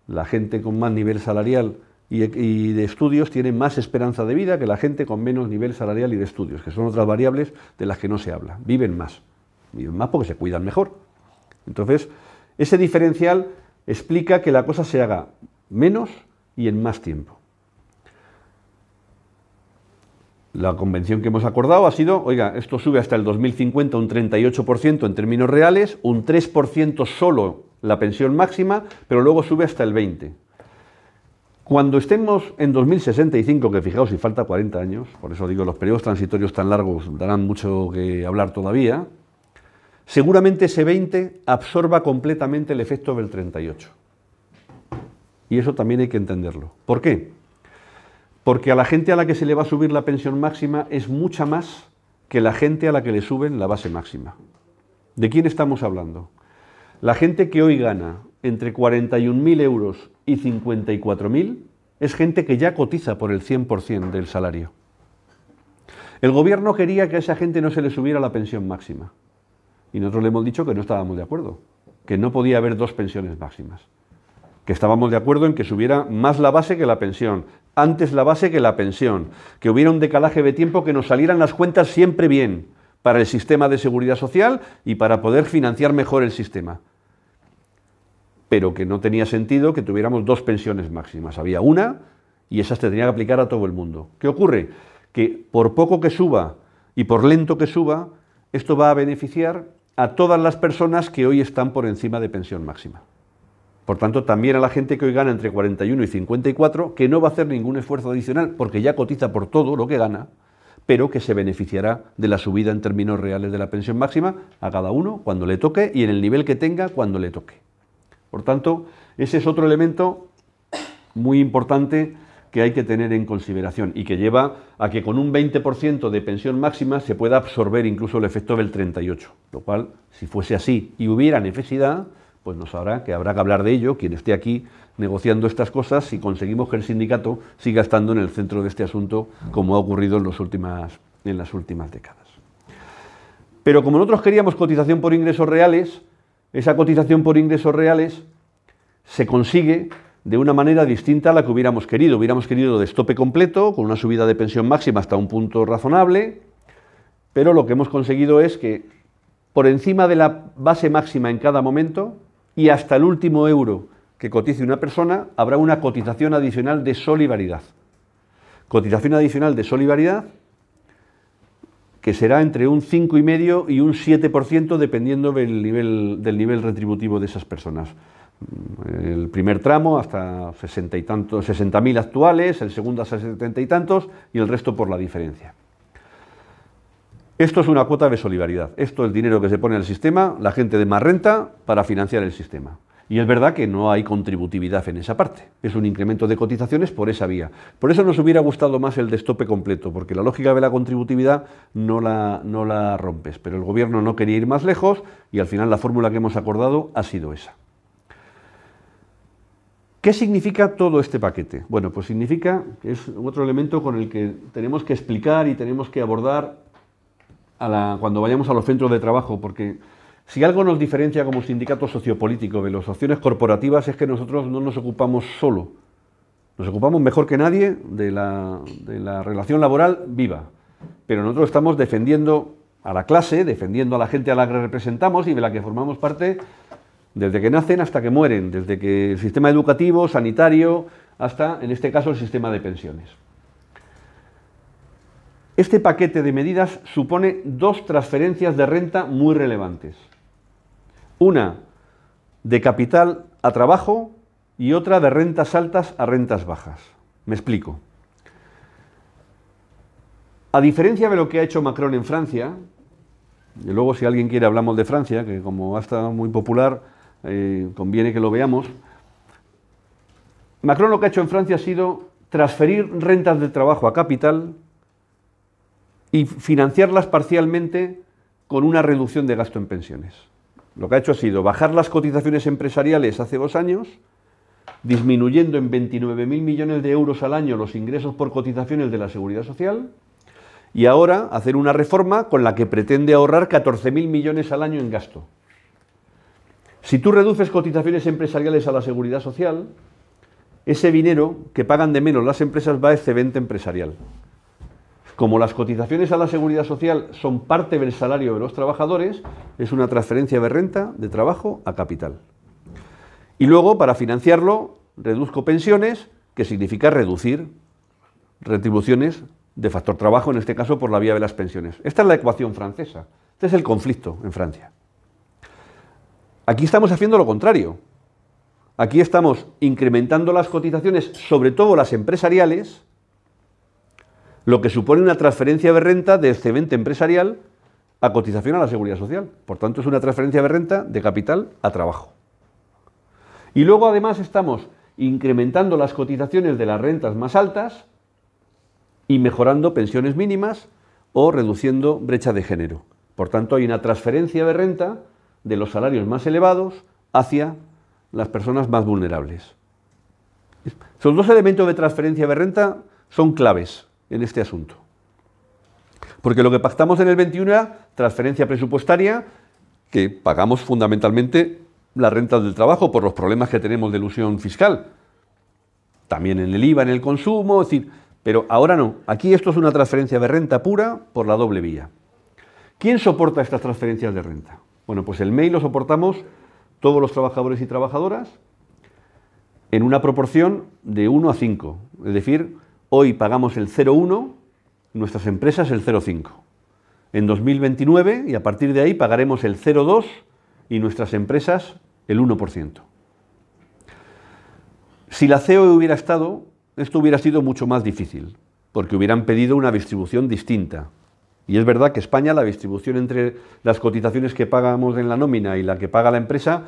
la gente con más nivel salarial y, de estudios tiene más esperanza de vida que la gente con menos nivel salarial y de estudios, que son otras variables de las que no se habla. Viven más, viven más porque se cuidan mejor. Entonces, ese diferencial explica que la cosa se haga menos y en más tiempo. La convención que hemos acordado ha sido, oiga, esto sube hasta el 2050 un 38% en términos reales, un 3% solo la pensión máxima, pero luego sube hasta el 20%. Cuando estemos en 2065, que fijaos si falta 40 años, por eso digo, los periodos transitorios tan largos darán mucho que hablar todavía, Seguramente ese 20 absorba completamente el efecto del 38. Y eso también hay que entenderlo. ¿Por qué? Porque a la gente a la que se le va a subir la pensión máxima es mucha más que la gente a la que le suben la base máxima. ¿De quién estamos hablando? La gente que hoy gana entre 41.000 euros y 54.000 es gente que ya cotiza por el 100% del salario. El gobierno quería que a esa gente no se le subiera la pensión máxima. Y nosotros le hemos dicho que no estábamos de acuerdo, que no podía haber dos pensiones máximas, que estábamos de acuerdo en que subiera más la base que la pensión, antes la base que la pensión, que hubiera un decalaje de tiempo que nos salieran las cuentas siempre bien para el sistema de seguridad social y para poder financiar mejor el sistema. Pero que no tenía sentido que tuviéramos dos pensiones máximas. Había una y esa se tenía que aplicar a todo el mundo. ¿Qué ocurre? Que por poco que suba y por lento que suba, esto va a beneficiar a todas las personas que hoy están por encima de pensión máxima. Por tanto, también a la gente que hoy gana entre 41 y 54, que no va a hacer ningún esfuerzo adicional porque ya cotiza por todo lo que gana, pero que se beneficiará de la subida en términos reales de la pensión máxima a cada uno cuando le toque y en el nivel que tenga cuando le toque. Por tanto, ese es otro elemento muy importante que hay que tener en consideración y que lleva a que con un 20% de pensión máxima se pueda absorber incluso el efecto del 38, lo cual, si fuese así y hubiera necesidad, pues nos habrá que habrá que hablar de ello, quien esté aquí negociando estas cosas, si conseguimos que el sindicato siga estando en el centro de este asunto, como ha ocurrido en, en las últimas décadas. Pero como nosotros queríamos cotización por ingresos reales, esa cotización por ingresos reales se consigue de una manera distinta a la que hubiéramos querido. Hubiéramos querido de estope completo, con una subida de pensión máxima hasta un punto razonable, pero lo que hemos conseguido es que por encima de la base máxima en cada momento y hasta el último euro que cotice una persona, habrá una cotización adicional de solidaridad. Cotización adicional de solidaridad que será entre un 5,5 y un 7% dependiendo del nivel, del nivel retributivo de esas personas el primer tramo hasta y 60.000 actuales, el segundo hasta 70 y tantos y el resto por la diferencia. Esto es una cuota de solidaridad. Esto es el dinero que se pone al sistema, la gente de más renta, para financiar el sistema. Y es verdad que no hay contributividad en esa parte. Es un incremento de cotizaciones por esa vía. Por eso nos hubiera gustado más el destope completo, porque la lógica de la contributividad no la, no la rompes. Pero el gobierno no quería ir más lejos y al final la fórmula que hemos acordado ha sido esa. ¿Qué significa todo este paquete? Bueno, pues significa, que es otro elemento con el que tenemos que explicar y tenemos que abordar a la, cuando vayamos a los centros de trabajo, porque si algo nos diferencia como sindicato sociopolítico de las acciones corporativas es que nosotros no nos ocupamos solo, nos ocupamos mejor que nadie de la, de la relación laboral viva, pero nosotros estamos defendiendo a la clase, defendiendo a la gente a la que representamos y de la que formamos parte desde que nacen hasta que mueren, desde que el sistema educativo, sanitario, hasta, en este caso, el sistema de pensiones. Este paquete de medidas supone dos transferencias de renta muy relevantes. Una de capital a trabajo y otra de rentas altas a rentas bajas. Me explico. A diferencia de lo que ha hecho Macron en Francia, y luego si alguien quiere hablamos de Francia, que como ha estado muy popular, eh, conviene que lo veamos. Macron lo que ha hecho en Francia ha sido transferir rentas de trabajo a capital y financiarlas parcialmente con una reducción de gasto en pensiones. Lo que ha hecho ha sido bajar las cotizaciones empresariales hace dos años, disminuyendo en 29.000 millones de euros al año los ingresos por cotizaciones de la Seguridad Social, y ahora hacer una reforma con la que pretende ahorrar 14.000 millones al año en gasto. Si tú reduces cotizaciones empresariales a la seguridad social, ese dinero que pagan de menos las empresas va a excedente empresarial. Como las cotizaciones a la seguridad social son parte del salario de los trabajadores, es una transferencia de renta de trabajo a capital. Y luego, para financiarlo, reduzco pensiones, que significa reducir retribuciones de factor trabajo, en este caso por la vía de las pensiones. Esta es la ecuación francesa. Este es el conflicto en Francia. Aquí estamos haciendo lo contrario. Aquí estamos incrementando las cotizaciones, sobre todo las empresariales, lo que supone una transferencia de renta de excedente empresarial a cotización a la seguridad social. Por tanto, es una transferencia de renta de capital a trabajo. Y luego, además, estamos incrementando las cotizaciones de las rentas más altas y mejorando pensiones mínimas o reduciendo brecha de género. Por tanto, hay una transferencia de renta de los salarios más elevados hacia las personas más vulnerables. Esos dos elementos de transferencia de renta son claves en este asunto. Porque lo que pactamos en el 21 era transferencia presupuestaria, que pagamos fundamentalmente las rentas del trabajo por los problemas que tenemos de ilusión fiscal. También en el IVA, en el consumo, es decir, pero ahora no. Aquí esto es una transferencia de renta pura por la doble vía. ¿Quién soporta estas transferencias de renta? Bueno, pues el mail lo soportamos todos los trabajadores y trabajadoras en una proporción de 1 a 5. Es decir, hoy pagamos el 0,1, nuestras empresas el 0,5. En 2029, y a partir de ahí, pagaremos el 0,2 y nuestras empresas el 1%. Si la COE hubiera estado, esto hubiera sido mucho más difícil, porque hubieran pedido una distribución distinta, y es verdad que España, la distribución entre las cotizaciones que pagamos en la nómina y la que paga la empresa,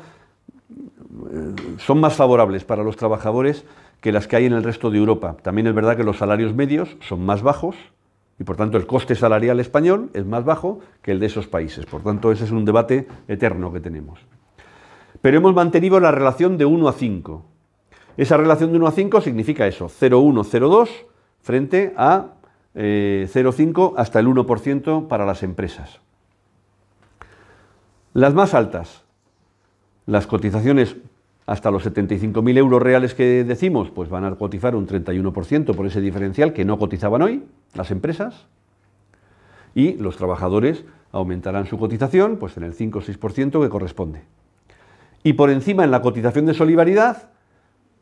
eh, son más favorables para los trabajadores que las que hay en el resto de Europa. También es verdad que los salarios medios son más bajos y por tanto el coste salarial español es más bajo que el de esos países. Por tanto, ese es un debate eterno que tenemos. Pero hemos mantenido la relación de 1 a 5. Esa relación de 1 a 5 significa eso, 0,1, 0,2 frente a 0,5 eh, hasta el 1% para las empresas. Las más altas, las cotizaciones hasta los 75.000 euros reales que decimos, pues van a cotizar un 31% por ese diferencial que no cotizaban hoy las empresas. Y los trabajadores aumentarán su cotización pues en el 5 o 6% que corresponde. Y por encima en la cotización de solidaridad,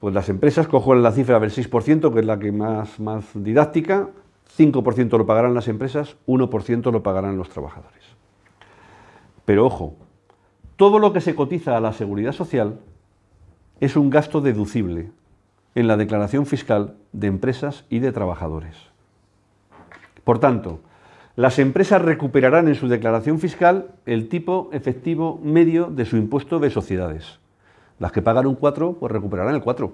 pues las empresas, cojo la cifra del 6%, que es la que más didáctica, 5% lo pagarán las empresas, 1% lo pagarán los trabajadores. Pero ojo, todo lo que se cotiza a la seguridad social es un gasto deducible en la declaración fiscal de empresas y de trabajadores. Por tanto, las empresas recuperarán en su declaración fiscal el tipo efectivo medio de su impuesto de sociedades. Las que pagan un 4, pues recuperarán el 4.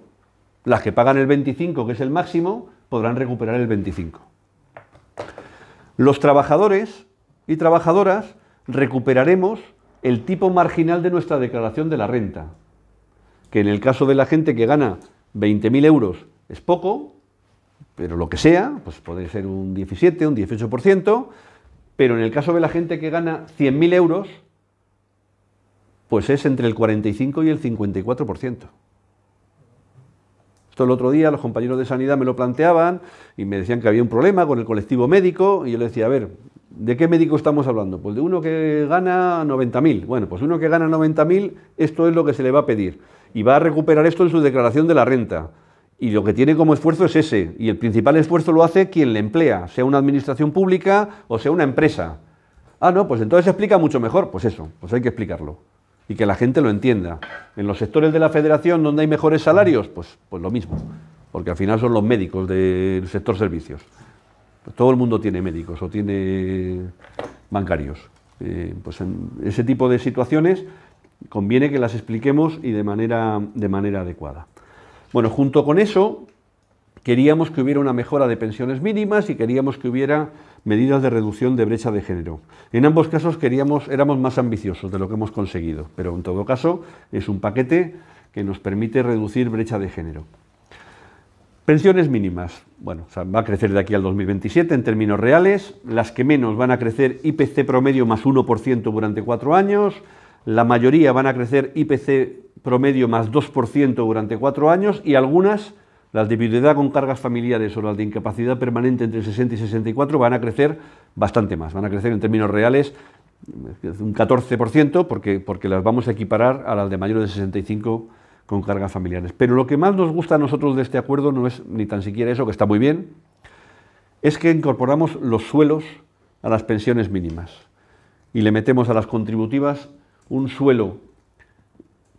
Las que pagan el 25, que es el máximo, podrán recuperar el 25. Los trabajadores y trabajadoras recuperaremos el tipo marginal de nuestra declaración de la renta, que en el caso de la gente que gana 20.000 euros es poco, pero lo que sea, pues puede ser un 17, un 18%, pero en el caso de la gente que gana 100.000 euros, pues es entre el 45 y el 54%. Esto el otro día los compañeros de sanidad me lo planteaban y me decían que había un problema con el colectivo médico y yo le decía, a ver, ¿de qué médico estamos hablando? Pues de uno que gana 90.000. Bueno, pues uno que gana 90.000, esto es lo que se le va a pedir y va a recuperar esto en su declaración de la renta. Y lo que tiene como esfuerzo es ese. Y el principal esfuerzo lo hace quien le emplea, sea una administración pública o sea una empresa. Ah, no, pues entonces se explica mucho mejor. Pues eso, pues hay que explicarlo y que la gente lo entienda. En los sectores de la federación donde hay mejores salarios, pues, pues lo mismo, porque al final son los médicos del sector servicios. Pues todo el mundo tiene médicos o tiene bancarios. Eh, pues en ese tipo de situaciones conviene que las expliquemos y de manera, de manera adecuada. Bueno, junto con eso, queríamos que hubiera una mejora de pensiones mínimas y queríamos que hubiera medidas de reducción de brecha de género. En ambos casos queríamos, éramos más ambiciosos de lo que hemos conseguido, pero en todo caso es un paquete que nos permite reducir brecha de género. Pensiones mínimas. Bueno, va a crecer de aquí al 2027 en términos reales. Las que menos van a crecer IPC promedio más 1% durante cuatro años. La mayoría van a crecer IPC promedio más 2% durante cuatro años y algunas las de viudedad con cargas familiares o las de incapacidad permanente entre 60 y 64 van a crecer bastante más, van a crecer en términos reales un 14%, porque, porque las vamos a equiparar a las de mayores de 65 con cargas familiares. Pero lo que más nos gusta a nosotros de este acuerdo no es ni tan siquiera eso, que está muy bien, es que incorporamos los suelos a las pensiones mínimas y le metemos a las contributivas un suelo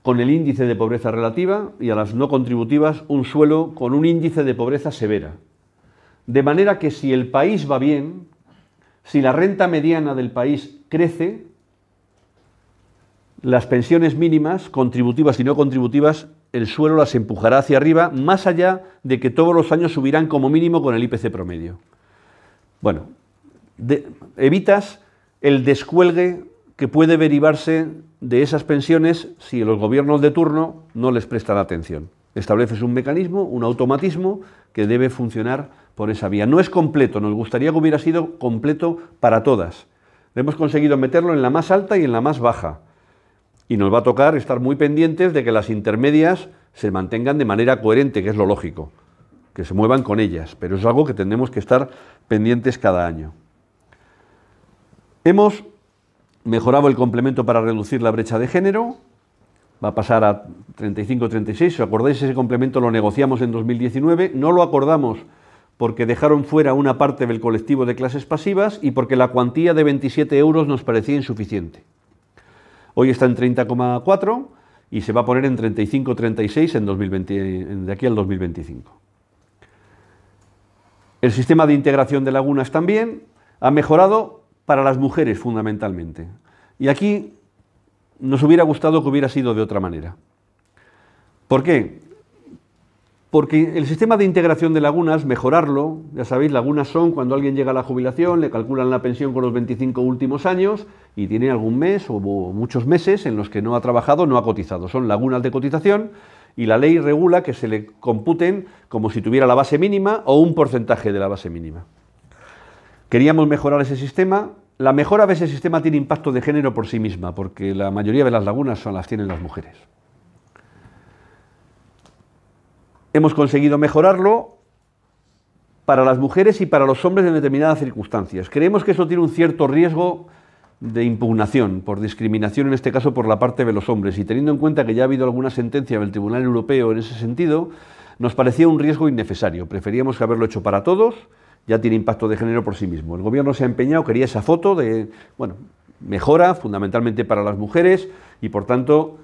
con el índice de pobreza relativa y a las no contributivas un suelo con un índice de pobreza severa. De manera que si el país va bien, si la renta mediana del país crece, las pensiones mínimas, contributivas y no contributivas, el suelo las empujará hacia arriba, más allá de que todos los años subirán como mínimo con el IPC promedio. Bueno, evitas el descuelgue que puede derivarse de esas pensiones si los gobiernos de turno no les prestan atención. Estableces un mecanismo, un automatismo que debe funcionar por esa vía. No es completo, nos gustaría que hubiera sido completo para todas. Hemos conseguido meterlo en la más alta y en la más baja. Y nos va a tocar estar muy pendientes de que las intermedias se mantengan de manera coherente, que es lo lógico, que se muevan con ellas. Pero es algo que tendremos que estar pendientes cada año. Hemos mejoraba el complemento para reducir la brecha de género, va a pasar a 35-36, si os acordáis ese complemento lo negociamos en 2019, no lo acordamos porque dejaron fuera una parte del colectivo de clases pasivas y porque la cuantía de 27 euros nos parecía insuficiente. Hoy está en 30,4 y se va a poner en 35-36 en de aquí al 2025. El sistema de integración de lagunas también ha mejorado para las mujeres fundamentalmente. Y aquí nos hubiera gustado que hubiera sido de otra manera. ¿Por qué? Porque el sistema de integración de lagunas, mejorarlo, ya sabéis, lagunas son cuando alguien llega a la jubilación, le calculan la pensión con los 25 últimos años y tiene algún mes o muchos meses en los que no ha trabajado, no ha cotizado. Son lagunas de cotización y la ley regula que se le computen como si tuviera la base mínima o un porcentaje de la base mínima. Queríamos mejorar ese sistema. La mejora de ese sistema tiene impacto de género por sí misma, porque la mayoría de las lagunas son las tienen las mujeres. Hemos conseguido mejorarlo para las mujeres y para los hombres en determinadas circunstancias. Creemos que eso tiene un cierto riesgo de impugnación, por discriminación en este caso por la parte de los hombres, y teniendo en cuenta que ya ha habido alguna sentencia del Tribunal Europeo en ese sentido, nos parecía un riesgo innecesario. Preferíamos haberlo hecho para todos, ya tiene impacto de género por sí mismo. El gobierno se ha empeñado, quería esa foto de, bueno, mejora fundamentalmente para las mujeres y por tanto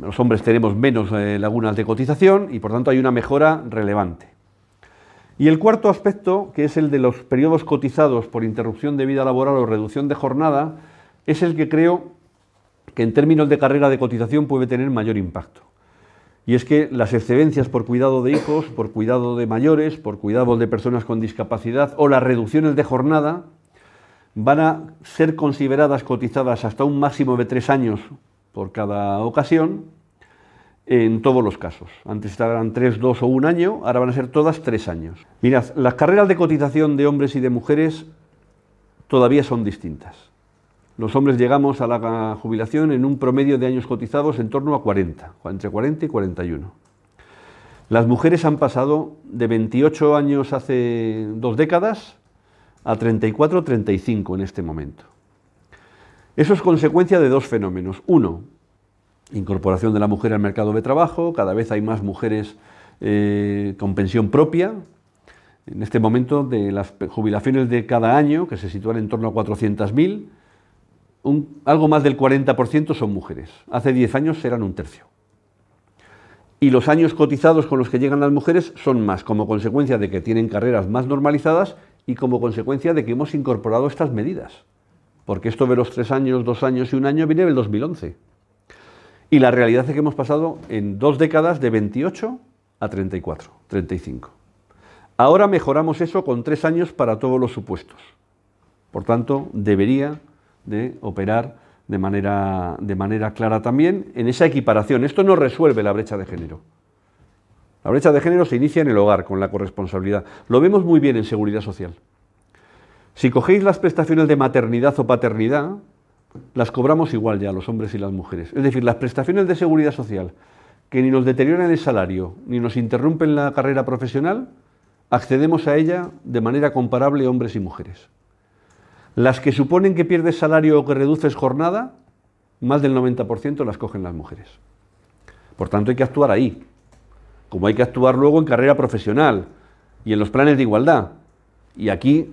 los hombres tenemos menos eh, lagunas de cotización y por tanto hay una mejora relevante. Y el cuarto aspecto, que es el de los periodos cotizados por interrupción de vida laboral o reducción de jornada, es el que creo que en términos de carrera de cotización puede tener mayor impacto. Y es que las excedencias por cuidado de hijos, por cuidado de mayores, por cuidado de personas con discapacidad o las reducciones de jornada van a ser consideradas cotizadas hasta un máximo de tres años por cada ocasión en todos los casos. Antes estaban tres, dos o un año, ahora van a ser todas tres años. Mirad, las carreras de cotización de hombres y de mujeres todavía son distintas. Los hombres llegamos a la jubilación en un promedio de años cotizados en torno a 40, entre 40 y 41. Las mujeres han pasado de 28 años hace dos décadas a 34, 35 en este momento. Eso es consecuencia de dos fenómenos. Uno, incorporación de la mujer al mercado de trabajo, cada vez hay más mujeres eh, con pensión propia. En este momento, de las jubilaciones de cada año, que se sitúan en torno a 400.000, algo más del 40% son mujeres. Hace 10 años eran un tercio. Y los años cotizados con los que llegan las mujeres son más, como consecuencia de que tienen carreras más normalizadas y como consecuencia de que hemos incorporado estas medidas. Porque esto de los tres años, dos años y un año viene del 2011. Y la realidad es que hemos pasado en dos décadas de 28 a 34, 35. Ahora mejoramos eso con tres años para todos los supuestos. Por tanto, debería de operar de manera, de manera clara también en esa equiparación. Esto no resuelve la brecha de género. La brecha de género se inicia en el hogar con la corresponsabilidad. Lo vemos muy bien en seguridad social. Si cogéis las prestaciones de maternidad o paternidad, las cobramos igual ya los hombres y las mujeres. Es decir, las prestaciones de seguridad social que ni nos deterioran el salario ni nos interrumpen la carrera profesional, accedemos a ella de manera comparable hombres y mujeres. Las que suponen que pierdes salario o que reduces jornada, más del 90% las cogen las mujeres. Por tanto, hay que actuar ahí, como hay que actuar luego en carrera profesional y en los planes de igualdad. Y aquí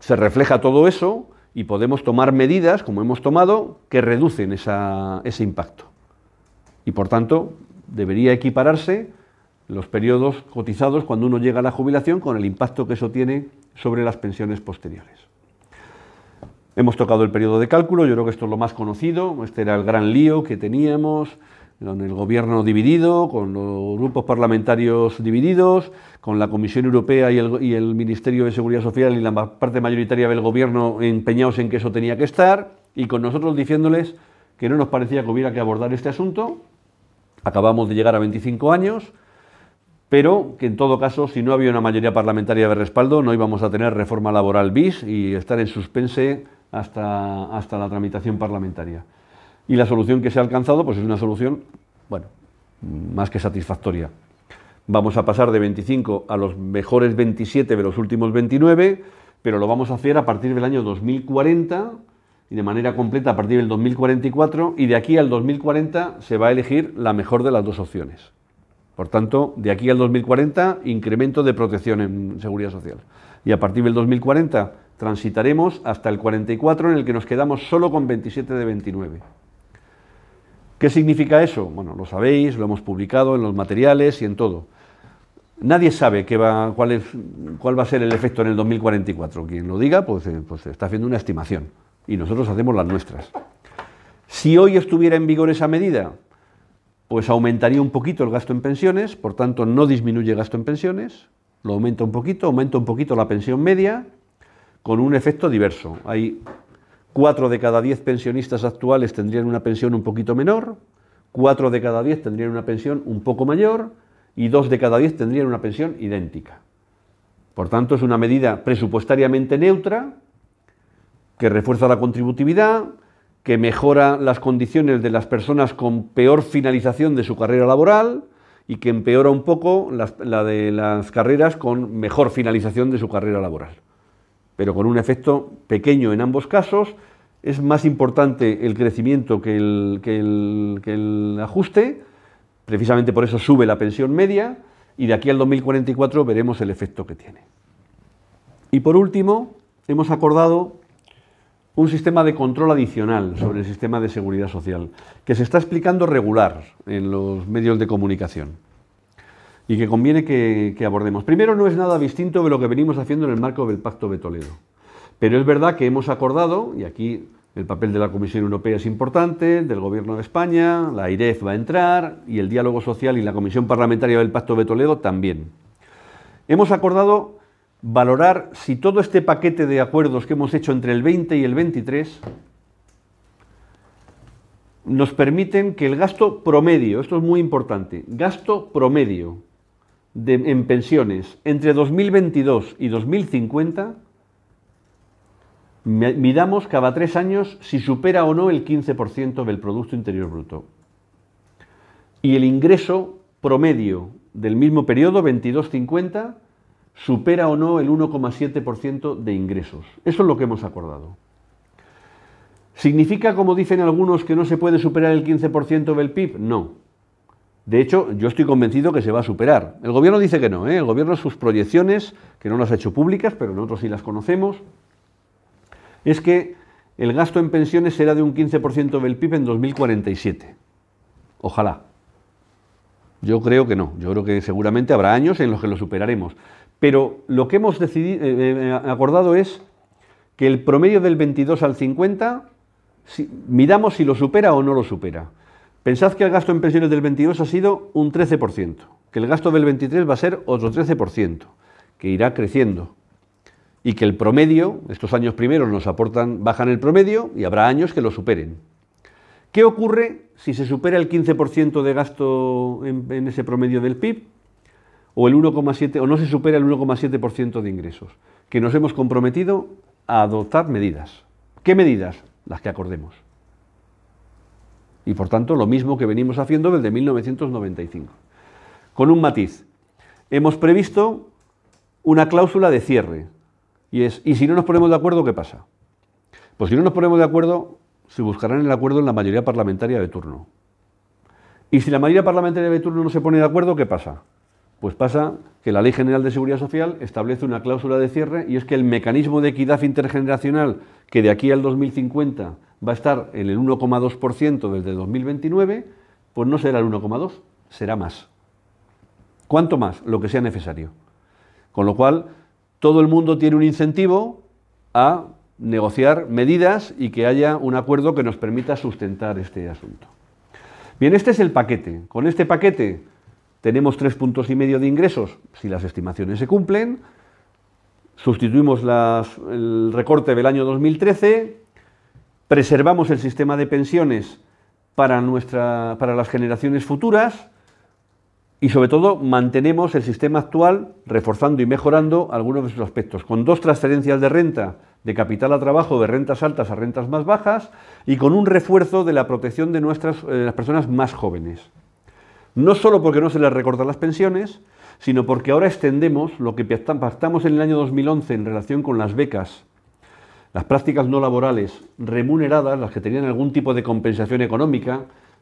se refleja todo eso y podemos tomar medidas, como hemos tomado, que reducen ese impacto. Y por tanto, debería equipararse los periodos cotizados cuando uno llega a la jubilación con el impacto que eso tiene sobre las pensiones posteriores. Hemos tocado el periodo de cálculo, yo creo que esto es lo más conocido, este era el gran lío que teníamos con el gobierno dividido, con los grupos parlamentarios divididos, con la Comisión Europea y el, Ministerio de Seguridad Social y la parte mayoritaria del gobierno empeñados en que eso tenía que estar, y con nosotros diciéndoles que no nos parecía que hubiera que abordar este asunto. Acabamos de llegar a 25 años, pero que en todo caso, si no había una mayoría parlamentaria de respaldo, no íbamos a tener reforma laboral bis y estar en suspense hasta, hasta la tramitación parlamentaria. Y la solución que se ha alcanzado pues es una solución, bueno, más que satisfactoria. Vamos a pasar de 25 a los mejores 27 de los últimos 29, pero lo vamos a hacer a partir del año 2040 y de manera completa a partir del 2044 y de aquí al 2040 se va a elegir la mejor de las dos opciones. Por tanto, de aquí al 2040 incremento de protección en seguridad social y a partir del 2040 transitaremos hasta el 44 en el que nos quedamos solo con 27 de 29. ¿Qué significa eso? Bueno, lo sabéis, lo hemos publicado en los materiales y en todo. Nadie sabe va, cuál, cuál va a ser el efecto en el 2044. Quien lo diga, pues, eh, pues está haciendo una estimación. Y nosotros hacemos las nuestras. Si hoy estuviera en vigor esa medida, pues aumentaría un poquito el gasto en pensiones, por tanto no disminuye el gasto en pensiones, lo aumenta un poquito, aumenta un poquito la pensión media, con un efecto diverso. Hay cuatro de cada diez pensionistas actuales tendrían una pensión un poquito menor, cuatro de cada diez tendrían una pensión un poco mayor y dos de cada diez tendrían una pensión idéntica. Por tanto, es una medida presupuestariamente neutra que refuerza la contributividad, que mejora las condiciones de las personas con peor finalización de su carrera laboral y que empeora un poco la de las carreras con mejor finalización de su carrera laboral pero con un efecto pequeño en ambos casos. Es más importante el crecimiento que el, ajuste, precisamente por eso sube la pensión media y de aquí al 2044 veremos el efecto que tiene. Y por último, hemos acordado un sistema de control adicional sobre el sistema de seguridad social, que se está explicando regular en los medios de comunicación y que conviene que, abordemos. Primero, no es nada distinto de lo que venimos haciendo en el marco del Pacto de Toledo. Pero es verdad que hemos acordado, y aquí el papel de la Comisión Europea es importante, del Gobierno de España, la IREF va a entrar y el diálogo social y la Comisión Parlamentaria del Pacto de Toledo también. Hemos acordado valorar si todo este paquete de acuerdos que hemos hecho entre el 20 y el 23 nos permiten que el gasto promedio, esto es muy importante, gasto promedio en pensiones entre 2022 y 2050, midamos cada tres años si supera o no el 15% del Producto Interior Bruto. Y el ingreso promedio del mismo periodo, 22,50, supera o no el 1,7% de ingresos. Eso es lo que hemos acordado. ¿Significa, como dicen algunos, que no se puede superar el 15% del PIB? No. De hecho, yo estoy convencido que se va a superar. El gobierno dice que no, ¿eh? el gobierno sus proyecciones, que no las ha hecho públicas, pero nosotros sí las conocemos, es que el gasto en pensiones será de un 15% del PIB en 2047. Ojalá. Yo creo que no. Yo creo que seguramente habrá años en los que lo superaremos. Pero lo que hemos decidido, eh, eh, acordado es que el promedio del 22 al 50, miramos si lo supera o no lo supera. Pensad que el gasto en pensiones del 22 ha sido un 13%, que el gasto del 23 va a ser otro 13%, que irá creciendo. Y que el promedio, estos años primeros nos aportan, bajan el promedio y habrá años que lo superen. ¿Qué ocurre si se supera el 15% de gasto en, ese promedio del PIB? O, el 1,7, o no se supera el 1,7% de ingresos, que nos hemos comprometido a adoptar medidas. ¿Qué medidas? Las que acordemos. Y por tanto, lo mismo que venimos haciendo desde 1995. Con un matiz. Hemos previsto una cláusula de cierre. Y es, ¿y si no nos ponemos de acuerdo, qué pasa? Pues si no nos ponemos de acuerdo, se buscarán el acuerdo en la mayoría parlamentaria de turno. Y si la mayoría parlamentaria de turno no se pone de acuerdo, ¿qué pasa? Pues pasa que la Ley General de Seguridad Social establece una cláusula de cierre y es que el mecanismo de equidad intergeneracional que de aquí al 2050 va a estar en el 1,2% desde 2029, pues no será el 1,2, será más. ¿Cuánto más? Lo que sea necesario. Con lo cual, todo el mundo tiene un incentivo a negociar medidas y que haya un acuerdo que nos permita sustentar este asunto. Bien, este es el paquete. Con este paquete tenemos tres puntos y medio de ingresos si las estimaciones se cumplen. Sustituimos el recorte del año 2013 preservamos el sistema de pensiones para, para las generaciones futuras y sobre todo mantenemos el sistema actual reforzando y mejorando algunos de sus aspectos, con dos transferencias de renta de capital a trabajo de rentas altas a rentas más bajas y con un refuerzo de la protección de nuestras eh, las personas más jóvenes. No solo porque no se les recortan las pensiones, sino porque ahora extendemos lo que pactamos en el año 2011 en relación con las becas las prácticas no laborales remuneradas, las que tenían algún tipo de compensación económica,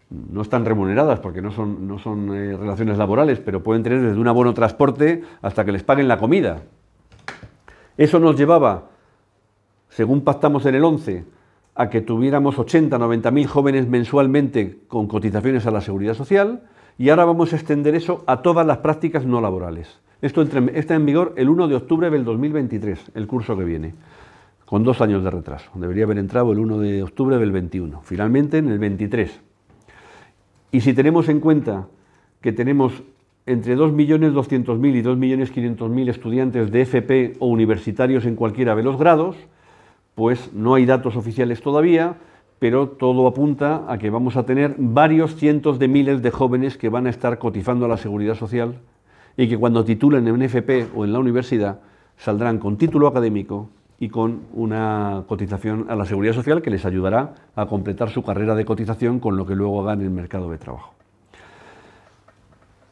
no están remuneradas porque no son, no son eh, relaciones laborales, pero pueden tener desde un abono transporte hasta que les paguen la comida. Eso nos llevaba, según pactamos en el 11, a que tuviéramos 80, 90 mil jóvenes mensualmente con cotizaciones a la seguridad social y ahora vamos a extender eso a todas las prácticas no laborales. Esto está en vigor el 1 de octubre del 2023, el curso que viene con dos años de retraso. Debería haber entrado el 1 de octubre del 21, finalmente en el 23. Y si tenemos en cuenta que tenemos entre 2.200.000 y 2.500.000 estudiantes de FP o universitarios en cualquiera de los grados, pues no hay datos oficiales todavía, pero todo apunta a que vamos a tener varios cientos de miles de jóvenes que van a estar cotizando a la seguridad social y que cuando titulen en FP o en la universidad saldrán con título académico, y con una cotización a la seguridad social que les ayudará a completar su carrera de cotización con lo que luego hagan en el mercado de trabajo.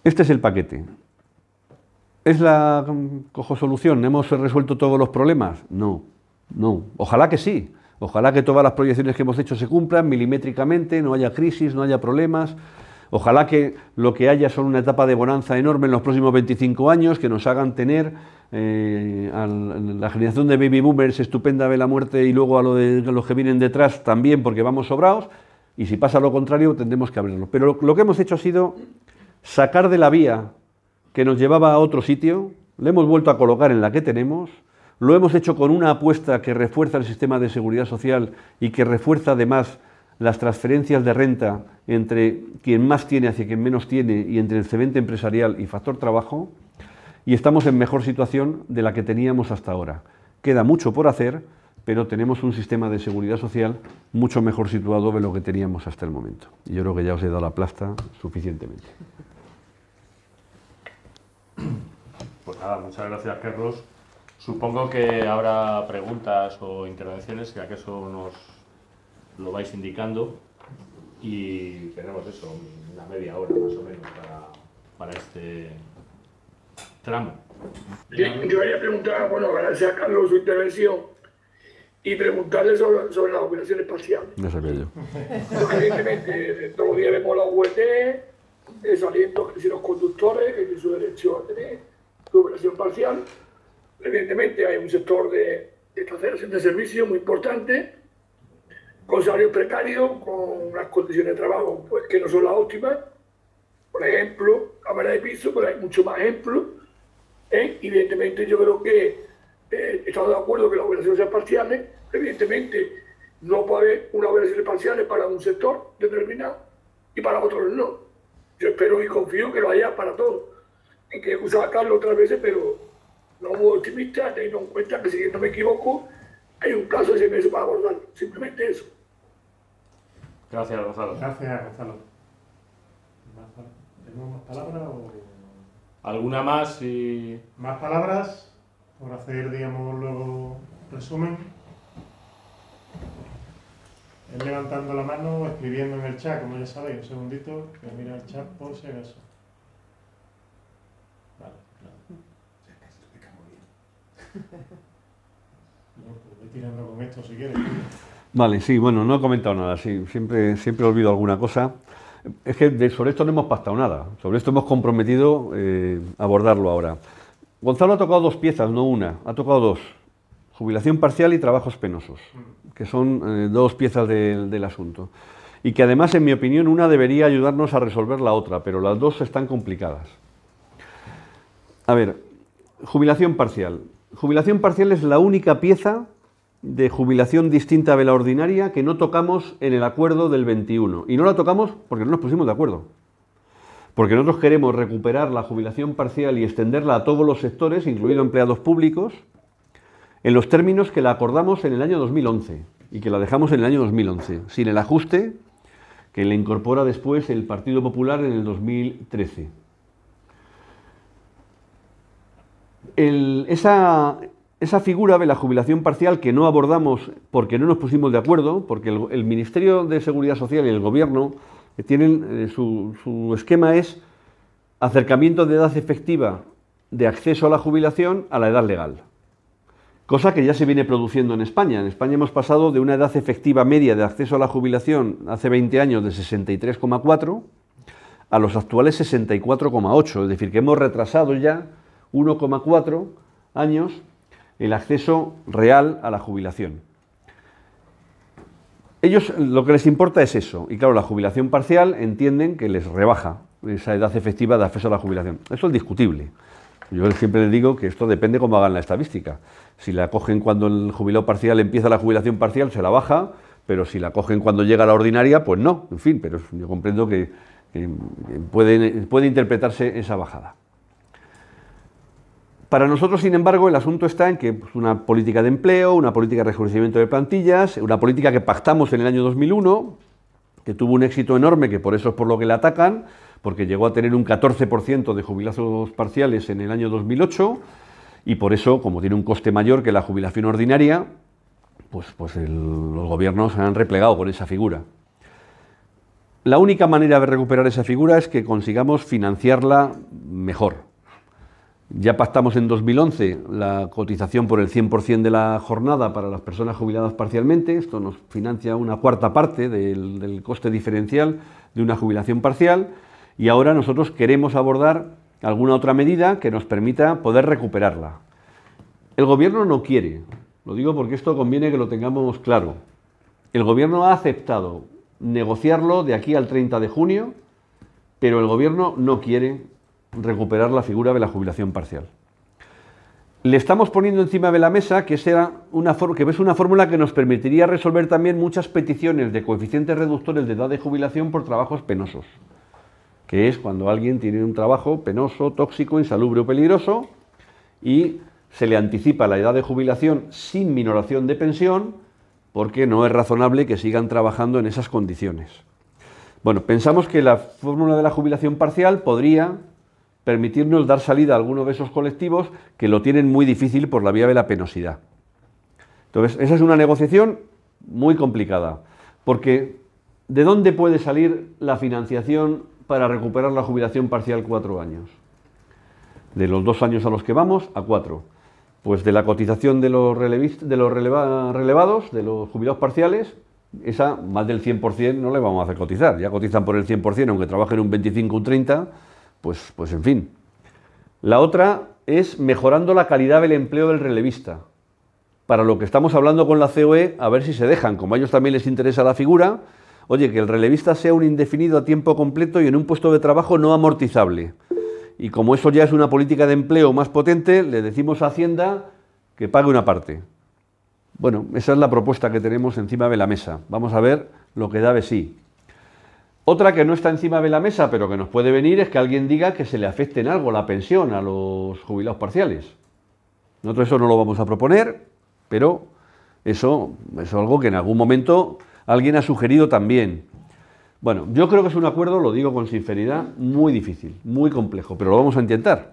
Este es el paquete. ¿Es la cojo solución? ¿Hemos resuelto todos los problemas? No, no. Ojalá que sí. Ojalá que todas las proyecciones que hemos hecho se cumplan milimétricamente, no haya crisis, no haya problemas. Ojalá que lo que haya son una etapa de bonanza enorme en los próximos 25 años, que nos hagan tener eh, a la generación de baby boomers estupenda de la muerte y luego a, lo de, los que vienen detrás también, porque vamos sobrados. Y si pasa lo contrario, tendremos que abrirlo. Pero lo, lo que hemos hecho ha sido sacar de la vía que nos llevaba a otro sitio, le hemos vuelto a colocar en la que tenemos, lo hemos hecho con una apuesta que refuerza el sistema de seguridad social y que refuerza además las transferencias de renta entre quien más tiene hacia quien menos tiene y entre el cemento empresarial y factor trabajo, y estamos en mejor situación de la que teníamos hasta ahora. Queda mucho por hacer, pero tenemos un sistema de seguridad social mucho mejor situado de lo que teníamos hasta el momento. Y yo creo que ya os he dado la plasta suficientemente. Pues nada, muchas gracias, Carlos. Supongo que habrá preguntas o intervenciones, ya que eso nos lo vais indicando y tenemos eso, una media hora más o menos para, para este tramo. Yo, quería preguntar, bueno, agradecer a Carlos su intervención y preguntarle sobre, sobre las operaciones parciales. No sabía yo. Evidentemente, eh, todos los días vemos la UTE e saliendo si los conductores, que tienen su derecho a tener su operación parcial. Evidentemente hay un sector de, de, de servicio muy importante con salario precario, con unas condiciones de trabajo pues, que no son las óptimas. Por ejemplo, cámara de piso, pero pues, hay mucho más ejemplos. ¿eh? Evidentemente yo creo que eh, estamos de acuerdo que las operaciones sean parciales. Evidentemente no puede haber una operaciones parciales para un sector determinado y para otros no. Yo espero y confío que lo haya para todos. y que he a Carlos otras veces, pero no muy optimista, teniendo en cuenta que si no me equivoco, hay un plazo de seis meses para abordarlo. Simplemente eso. Gracias, Gonzalo. Gracias, Gonzalo. ¿Tenemos más palabras o...? ¿Alguna más? Y... Más palabras por hacer, digamos, luego resumen. Es levantando la mano o escribiendo en el chat, como ya sabéis, un segundito, que mira el chat por si acaso. Vale, claro. Ya casi lo bien. No, pues voy tirando con esto si quieres. Vale, sí, bueno, no he comentado nada, sí, siempre, siempre olvido alguna cosa. Es que sobre esto no hemos pactado nada, sobre esto hemos comprometido eh, abordarlo ahora. Gonzalo ha tocado dos piezas, no una, ha tocado dos, jubilación parcial y trabajos penosos, que son eh, dos piezas del asunto. Y que además, en mi opinión, una debería ayudarnos a resolver la otra, pero las dos están complicadas. A ver, jubilación parcial. Jubilación parcial es la única pieza de jubilación distinta de la ordinaria que no tocamos en el acuerdo del 21. Y no la tocamos porque no nos pusimos de acuerdo. Porque nosotros queremos recuperar la jubilación parcial y extenderla a todos los sectores, incluidos empleados públicos, en los términos que la acordamos en el año 2011 y que la dejamos en el año 2011, sin el ajuste que le incorpora después el Partido Popular en el 2013. esa, esa figura de la jubilación parcial que no abordamos porque no nos pusimos de acuerdo, porque el, Ministerio de Seguridad Social y el Gobierno eh, tienen eh, su, su, esquema es acercamiento de edad efectiva de acceso a la jubilación a la edad legal. Cosa que ya se viene produciendo en España. En España hemos pasado de una edad efectiva media de acceso a la jubilación hace 20 años de 63,4 a los actuales 64,8. Es decir, que hemos retrasado ya 1,4 años el acceso real a la jubilación. Ellos lo que les importa es eso. Y claro, la jubilación parcial entienden que les rebaja esa edad efectiva de acceso a la jubilación. Eso es discutible. Yo siempre les digo que esto depende cómo hagan la estadística. Si la cogen cuando el jubilado parcial empieza la jubilación parcial, se la baja, pero si la cogen cuando llega la ordinaria, pues no. En fin, pero yo comprendo que, puede interpretarse esa bajada. Para nosotros, sin embargo, el asunto está en que pues, una política de empleo, una política de rejuvenecimiento de plantillas, una política que pactamos en el año 2001, que tuvo un éxito enorme, que por eso es por lo que la atacan, porque llegó a tener un 14% de jubilados parciales en el año 2008, y por eso, como tiene un coste mayor que la jubilación ordinaria, pues, pues los gobiernos se han replegado con esa figura. La única manera de recuperar esa figura es que consigamos financiarla mejor. Ya pactamos en 2011 la cotización por el 100% de la jornada para las personas jubiladas parcialmente. Esto nos financia una cuarta parte del, coste diferencial de una jubilación parcial. Y ahora nosotros queremos abordar alguna otra medida que nos permita poder recuperarla. El Gobierno no quiere, lo digo porque esto conviene que lo tengamos claro. El Gobierno ha aceptado negociarlo de aquí al 30 de junio, pero el Gobierno no quiere recuperar la figura de la jubilación parcial. Le estamos poniendo encima de la mesa que, una que es una fórmula que nos permitiría resolver también muchas peticiones de coeficientes reductores de edad de jubilación por trabajos penosos, que es cuando alguien tiene un trabajo penoso, tóxico, insalubre o peligroso y se le anticipa la edad de jubilación sin minoración de pensión porque no es razonable que sigan trabajando en esas condiciones. Bueno, pensamos que la fórmula de la jubilación parcial podría permitirnos dar salida a algunos de esos colectivos que lo tienen muy difícil por la vía de la penosidad. Entonces, esa es una negociación muy complicada, porque ¿de dónde puede salir la financiación para recuperar la jubilación parcial cuatro años? De los dos años a los que vamos, a cuatro. Pues de la cotización de los, relevados, de los jubilados parciales, esa más del 100% no le vamos a hacer cotizar. Ya cotizan por el 100%, aunque trabajen un 25, un 30%, pues, pues en fin. La otra es mejorando la calidad del empleo del relevista. Para lo que estamos hablando con la COE, a ver si se dejan, como a ellos también les interesa la figura, oye, que el relevista sea un indefinido a tiempo completo y en un puesto de trabajo no amortizable. Y como eso ya es una política de empleo más potente, le decimos a Hacienda que pague una parte. Bueno, esa es la propuesta que tenemos encima de la mesa. Vamos a ver lo que da de sí. Otra que no está encima de la mesa, pero que nos puede venir, es que alguien diga que se le afecte en algo la pensión a los jubilados parciales. Nosotros eso no lo vamos a proponer, pero eso, es algo que en algún momento alguien ha sugerido también. Bueno, yo creo que es un acuerdo, lo digo con sinceridad, muy difícil, muy complejo, pero lo vamos a intentar.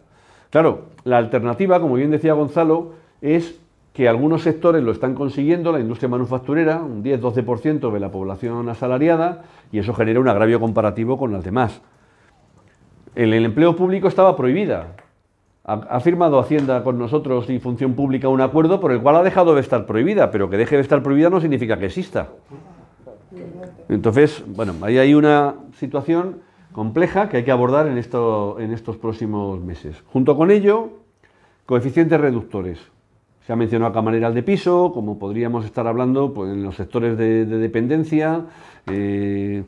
Claro, la alternativa, como bien decía Gonzalo, es que algunos sectores lo están consiguiendo, la industria manufacturera, un 10-12% de la población asalariada, y eso genera un agravio comparativo con las demás. El, empleo público estaba prohibida. Ha, firmado Hacienda con nosotros y Función Pública un acuerdo por el cual ha dejado de estar prohibida, pero que deje de estar prohibida no significa que exista. Entonces, bueno, ahí hay una situación compleja que hay que abordar en, en estos próximos meses. Junto con ello, coeficientes reductores. Se ha mencionado a camareras de piso, como podríamos estar hablando pues, en los sectores de, dependencia, eh,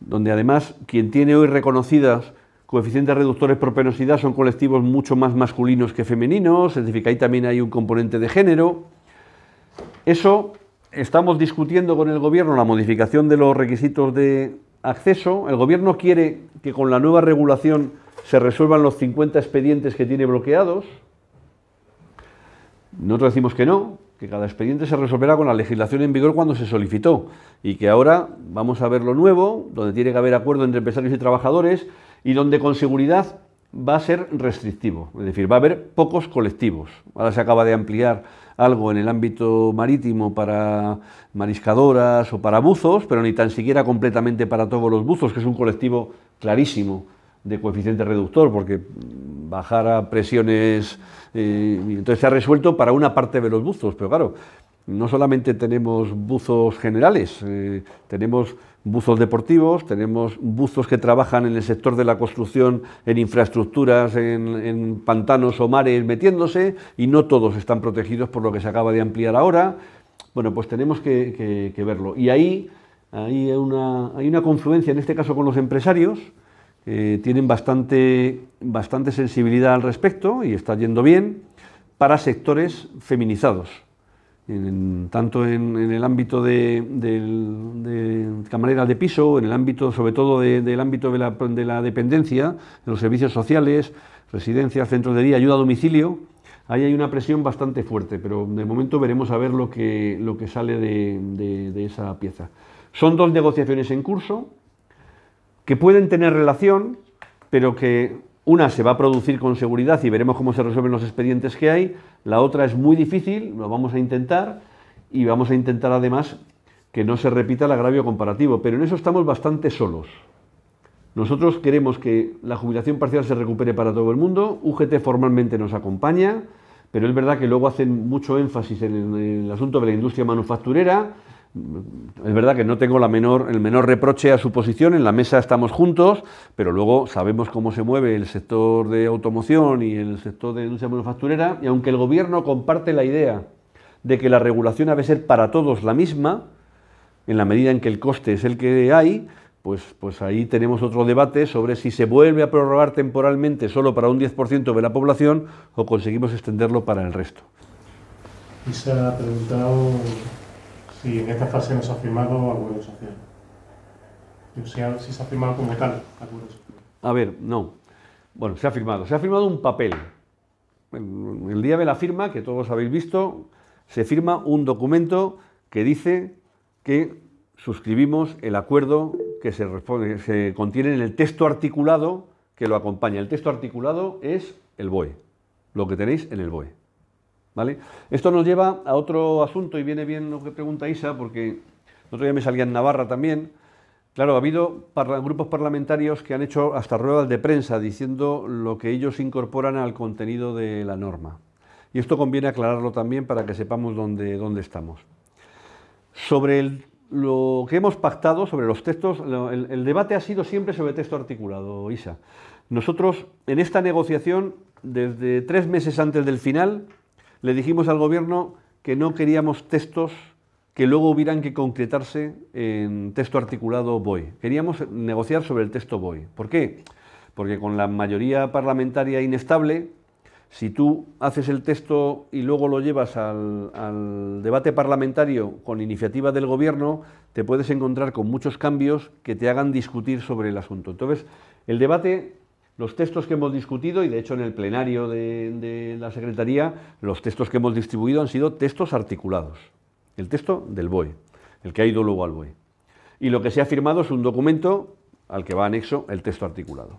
donde además quien tiene hoy reconocidas coeficientes reductores por penosidad son colectivos mucho más masculinos que femeninos, es decir, ahí también hay un componente de género. Eso estamos discutiendo con el gobierno la modificación de los requisitos de acceso. El gobierno quiere que con la nueva regulación se resuelvan los 50 expedientes que tiene bloqueados, nosotros decimos que no, que cada expediente se resolverá con la legislación en vigor cuando se solicitó y que ahora vamos a ver lo nuevo, donde tiene que haber acuerdo entre empresarios y trabajadores y donde con seguridad va a ser restrictivo, es decir, va a haber pocos colectivos. Ahora se acaba de ampliar algo en el ámbito marítimo para mariscadoras o para buzos, pero ni tan siquiera completamente para todos los buzos, que es un colectivo clarísimo de coeficiente reductor, porque bajar a presiones entonces se ha resuelto para una parte de los buzos, pero claro, no solamente tenemos buzos generales, eh, tenemos buzos deportivos, tenemos buzos que trabajan en el sector de la construcción, en infraestructuras, en, pantanos o mares metiéndose, y no todos están protegidos por lo que se acaba de ampliar ahora. Bueno, pues tenemos que, verlo. Y ahí, hay, una, confluencia, en este caso con los empresarios, eh, tienen bastante, sensibilidad al respecto y está yendo bien para sectores feminizados, tanto en, el ámbito de, de, camareras de piso, en el ámbito, sobre todo, de, del ámbito de la, dependencia, de los servicios sociales, residencias, centros de día, ayuda a domicilio. Ahí hay una presión bastante fuerte, pero de momento veremos a ver lo que, lo que sale de esa pieza. Son dos negociaciones en curso, que pueden tener relación, pero que una se va a producir con seguridad y veremos cómo se resuelven los expedientes que hay, la otra es muy difícil, lo vamos a intentar y vamos a intentar además que no se repita el agravio comparativo, pero en eso estamos bastante solos. Nosotros queremos que la jubilación parcial se recupere para todo el mundo, UGT formalmente nos acompaña, pero es verdad que luego hacen mucho énfasis en el, asunto de la industria manufacturera, es verdad que no tengo el menor reproche a su posición, en la mesa estamos juntos, pero luego sabemos cómo se mueve el sector de automoción y el sector de industria manufacturera, y aunque el gobierno comparte la idea de que la regulación ha de ser para todos la misma, en la medida en que el coste es el que hay, pues, pues ahí tenemos otro debate sobre si se vuelve a prorrogar temporalmente solo para un 10% de la población o conseguimos extenderlo para el resto. Y se ha preguntado si en esta fase no se ha firmado acuerdo social. O sea, si se ha firmado como tal acuerdo A ver, no. Bueno, se ha firmado. Se ha firmado un papel. El día de la firma, que todos habéis visto, se firma un documento que dice que suscribimos el acuerdo que se, se contiene en el texto articulado que lo acompaña. El texto articulado es el BOE, lo que tenéis en el BOE. Esto nos lleva a otro asunto y viene bien lo que pregunta Isa, porque otro día me salía en Navarra también. Claro, ha habido grupos parlamentarios que han hecho hasta ruedas de prensa diciendo lo que ellos incorporan al contenido de la norma. Y esto conviene aclararlo también para que sepamos dónde, dónde estamos. Sobre lo que hemos pactado, sobre los textos, el, el debate ha sido siempre sobre texto articulado, Isa. Nosotros, en esta negociación, desde tres meses antes del final, le dijimos al gobierno que no queríamos textos que luego hubieran que concretarse en texto articulado BOE. Queríamos negociar sobre el texto BOE. ¿Por qué? Porque con la mayoría parlamentaria inestable, si tú haces el texto y luego lo llevas al, al, debate parlamentario con iniciativa del gobierno, te puedes encontrar con muchos cambios que te hagan discutir sobre el asunto. Entonces, el debate los textos que hemos discutido, y de hecho en el plenario de, la Secretaría, los textos que hemos distribuido han sido textos articulados. El texto del BOE, el que ha ido luego al BOE. Y lo que se ha firmado es un documento al que va anexo el texto articulado.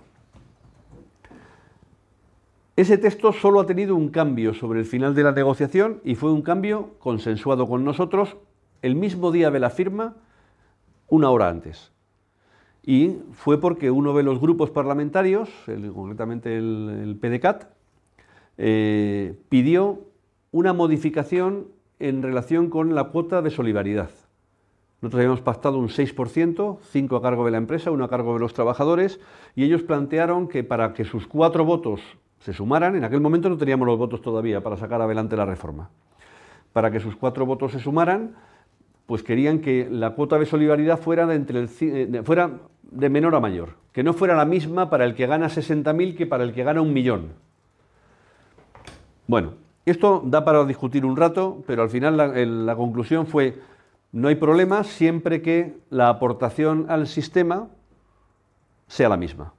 Ese texto solo ha tenido un cambio sobre el final de la negociación y fue un cambio consensuado con nosotros el mismo día de la firma, una hora antes y fue porque uno de los grupos parlamentarios, concretamente el, PDCAT, eh, pidió una modificación en relación con la cuota de solidaridad. Nosotros habíamos pactado un 6%, 5 a cargo de la empresa, 1 a cargo de los trabajadores, y ellos plantearon que para que sus cuatro votos se sumaran, en aquel momento no teníamos los votos todavía para sacar adelante la reforma, para que sus cuatro votos se sumaran, pues querían que la cuota de solidaridad fuera, de entre el, eh, fuera de menor a mayor, que no fuera la misma para el que gana 60.000 que para el que gana un millón. Bueno, esto da para discutir un rato, pero al final la, conclusión fue, no hay problema siempre que la aportación al sistema sea la misma.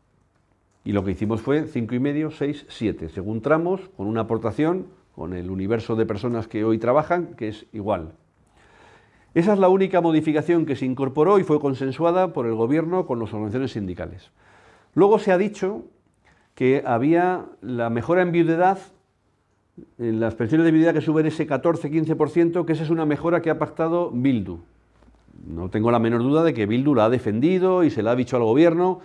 Y lo que hicimos fue medio 6, 7, según tramos, con una aportación, con el universo de personas que hoy trabajan, que es igual. Esa es la única modificación que se incorporó y fue consensuada por el Gobierno con las organizaciones sindicales. Luego se ha dicho que había la mejora en viudedad, en las pensiones de viudedad que suben ese 14-15%, que esa es una mejora que ha pactado Bildu. No tengo la menor duda de que Bildu la ha defendido y se la ha dicho al Gobierno,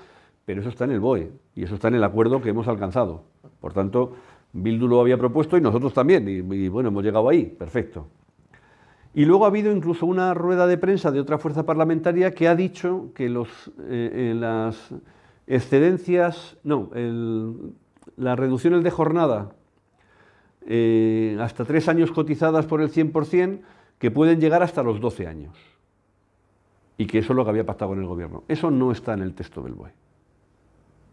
pero eso está en el BOE y eso está en el acuerdo que hemos alcanzado. Por tanto, Bildu lo había propuesto y nosotros también, y, y bueno, hemos llegado ahí, perfecto. Y luego ha habido incluso una rueda de prensa de otra fuerza parlamentaria que ha dicho que los, eh, eh, las excedencias, no, las reducciones de jornada eh, hasta tres años cotizadas por el 100%, que pueden llegar hasta los 12 años. Y que eso es lo que había pactado con el gobierno. Eso no está en el texto del BOE.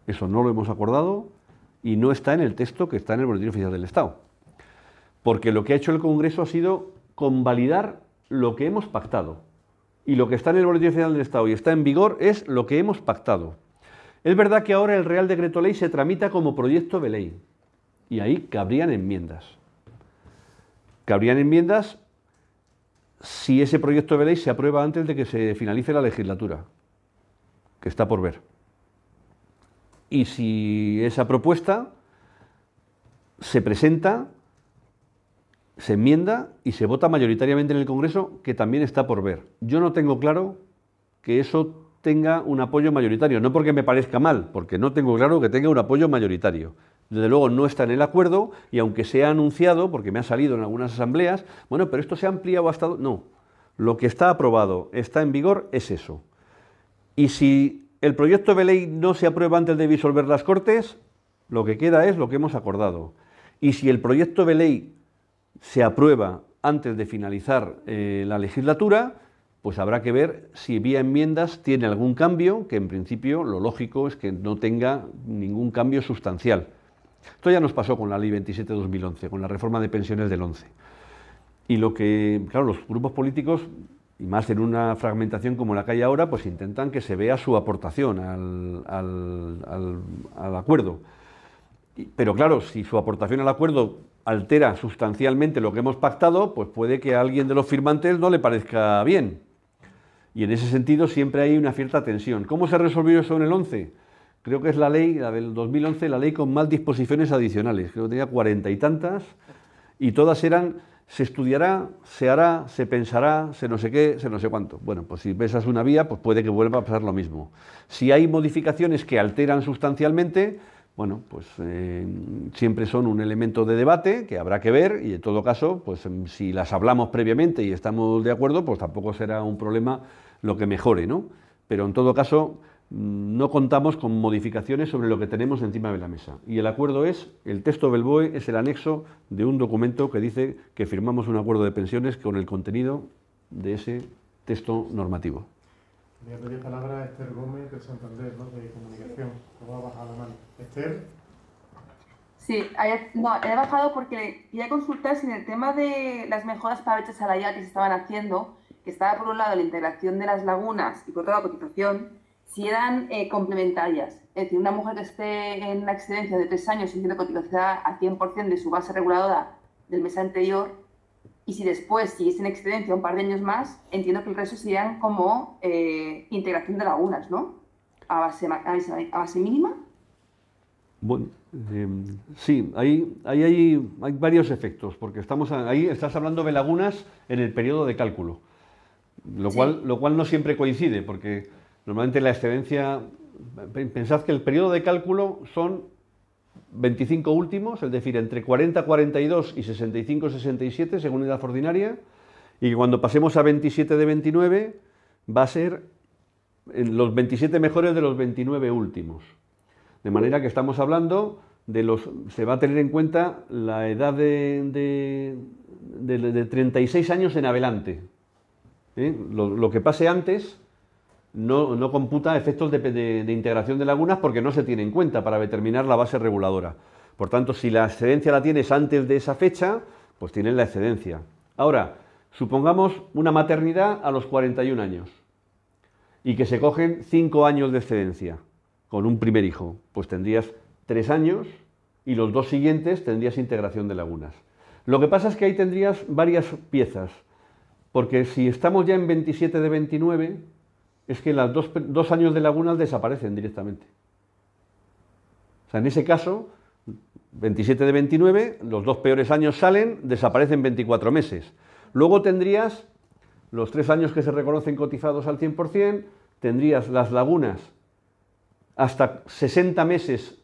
Eso no lo hemos acordado y no está en el texto que está en el Boletín Oficial del Estado. Porque lo que ha hecho el Congreso ha sido convalidar lo que hemos pactado. Y lo que está en el Boletín Oficial del Estado y está en vigor es lo que hemos pactado. Es verdad que ahora el Real Decreto Ley se tramita como proyecto de ley y ahí cabrían enmiendas. Cabrían enmiendas si ese proyecto de ley se aprueba antes de que se finalice la legislatura, que está por ver. Y si esa propuesta se presenta se enmienda y se vota mayoritariamente en el Congreso, que también está por ver. Yo no tengo claro que eso tenga un apoyo mayoritario, no porque me parezca mal, porque no tengo claro que tenga un apoyo mayoritario. Desde luego no está en el acuerdo y aunque se ha anunciado, porque me ha salido en algunas asambleas, bueno, pero esto se ha ampliado hasta... No, lo que está aprobado, está en vigor, es eso. Y si el proyecto de ley no se aprueba antes de disolver las Cortes, lo que queda es lo que hemos acordado. Y si el proyecto de ley se aprueba antes de finalizar eh, la legislatura, pues habrá que ver si vía enmiendas tiene algún cambio, que en principio lo lógico es que no tenga ningún cambio sustancial. Esto ya nos pasó con la Ley 27-2011, con la reforma de pensiones del 11. Y lo que, claro, los grupos políticos, y más en una fragmentación como la que hay ahora, pues intentan que se vea su aportación al acuerdo. Pero claro, si su aportación al acuerdo altera sustancialmente lo que hemos pactado, pues puede que a alguien de los firmantes no le parezca bien. Y en ese sentido siempre hay una cierta tensión. ¿Cómo se resolvió eso en el 11? Creo que es la ley, la del 2011, la ley con más disposiciones adicionales. Creo que tenía cuarenta y tantas y todas eran se estudiará, se hará, se pensará, se no sé qué, se no sé cuánto. Bueno, pues si besas una vía, pues puede que vuelva a pasar lo mismo. Si hay modificaciones que alteran sustancialmente, bueno, pues eh, siempre son un elemento de debate que habrá que ver y en todo caso, pues em, si las hablamos previamente y estamos de acuerdo, pues tampoco será un problema lo que mejore, ¿no? Pero en todo caso mm, no contamos con modificaciones sobre lo que tenemos encima de la mesa. Y el acuerdo es, el texto del BOE es el anexo de un documento que dice que firmamos un acuerdo de pensiones con el contenido de ese texto normativo. Me voy a palabra a Esther Gómez de Santander, ¿no? De comunicación. Estaba bajada a la mano. Esther. Sí, no, he bajado porque quería consultar si en el tema de las mejoras para brecha salarial que se estaban haciendo, que estaba por un lado la integración de las lagunas y por otro la cotización, si eran eh, complementarias. Es decir, una mujer que esté en la excedencia de tres años y tiene cotización a 100% de su base reguladora del mes anterior y si después sigues en excedencia un par de años más, entiendo que el resto serían como eh, integración de lagunas, ¿no? A base, a base, mínima. Bueno, eh, sí, ahí, hay, varios efectos, porque estamos ahí estás hablando de lagunas en el periodo de cálculo, lo cual no siempre coincide, porque normalmente la excedencia, pensad que el periodo de cálculo son 25 últimos, es decir, entre 40-42 y 65-67, según edad ordinaria, y cuando pasemos a 27 de 29, va a ser los 27 mejores de los 29 últimos. De manera que estamos hablando de los. Se va a tener en cuenta la edad de, de, 36 años en adelante. ¿eh? lo que pase antes no, computa efectos de, de, integración de lagunas porque no se tiene en cuenta para determinar la base reguladora. Por tanto, si la excedencia la tienes antes de esa fecha, pues tienes la excedencia. Ahora, supongamos una maternidad a los 41 años y que se cogen 5 años de excedencia con un primer hijo, pues tendrías 3 años y los dos siguientes tendrías integración de lagunas. Lo que pasa es que ahí tendrías varias piezas, porque si estamos ya en 27 de 29, es que los dos, años de lagunas desaparecen directamente. O sea, en ese caso, 27 de 29, los dos peores años salen, desaparecen 24 meses. Luego tendrías los tres años que se reconocen cotizados al 100%, tendrías las lagunas hasta 60 meses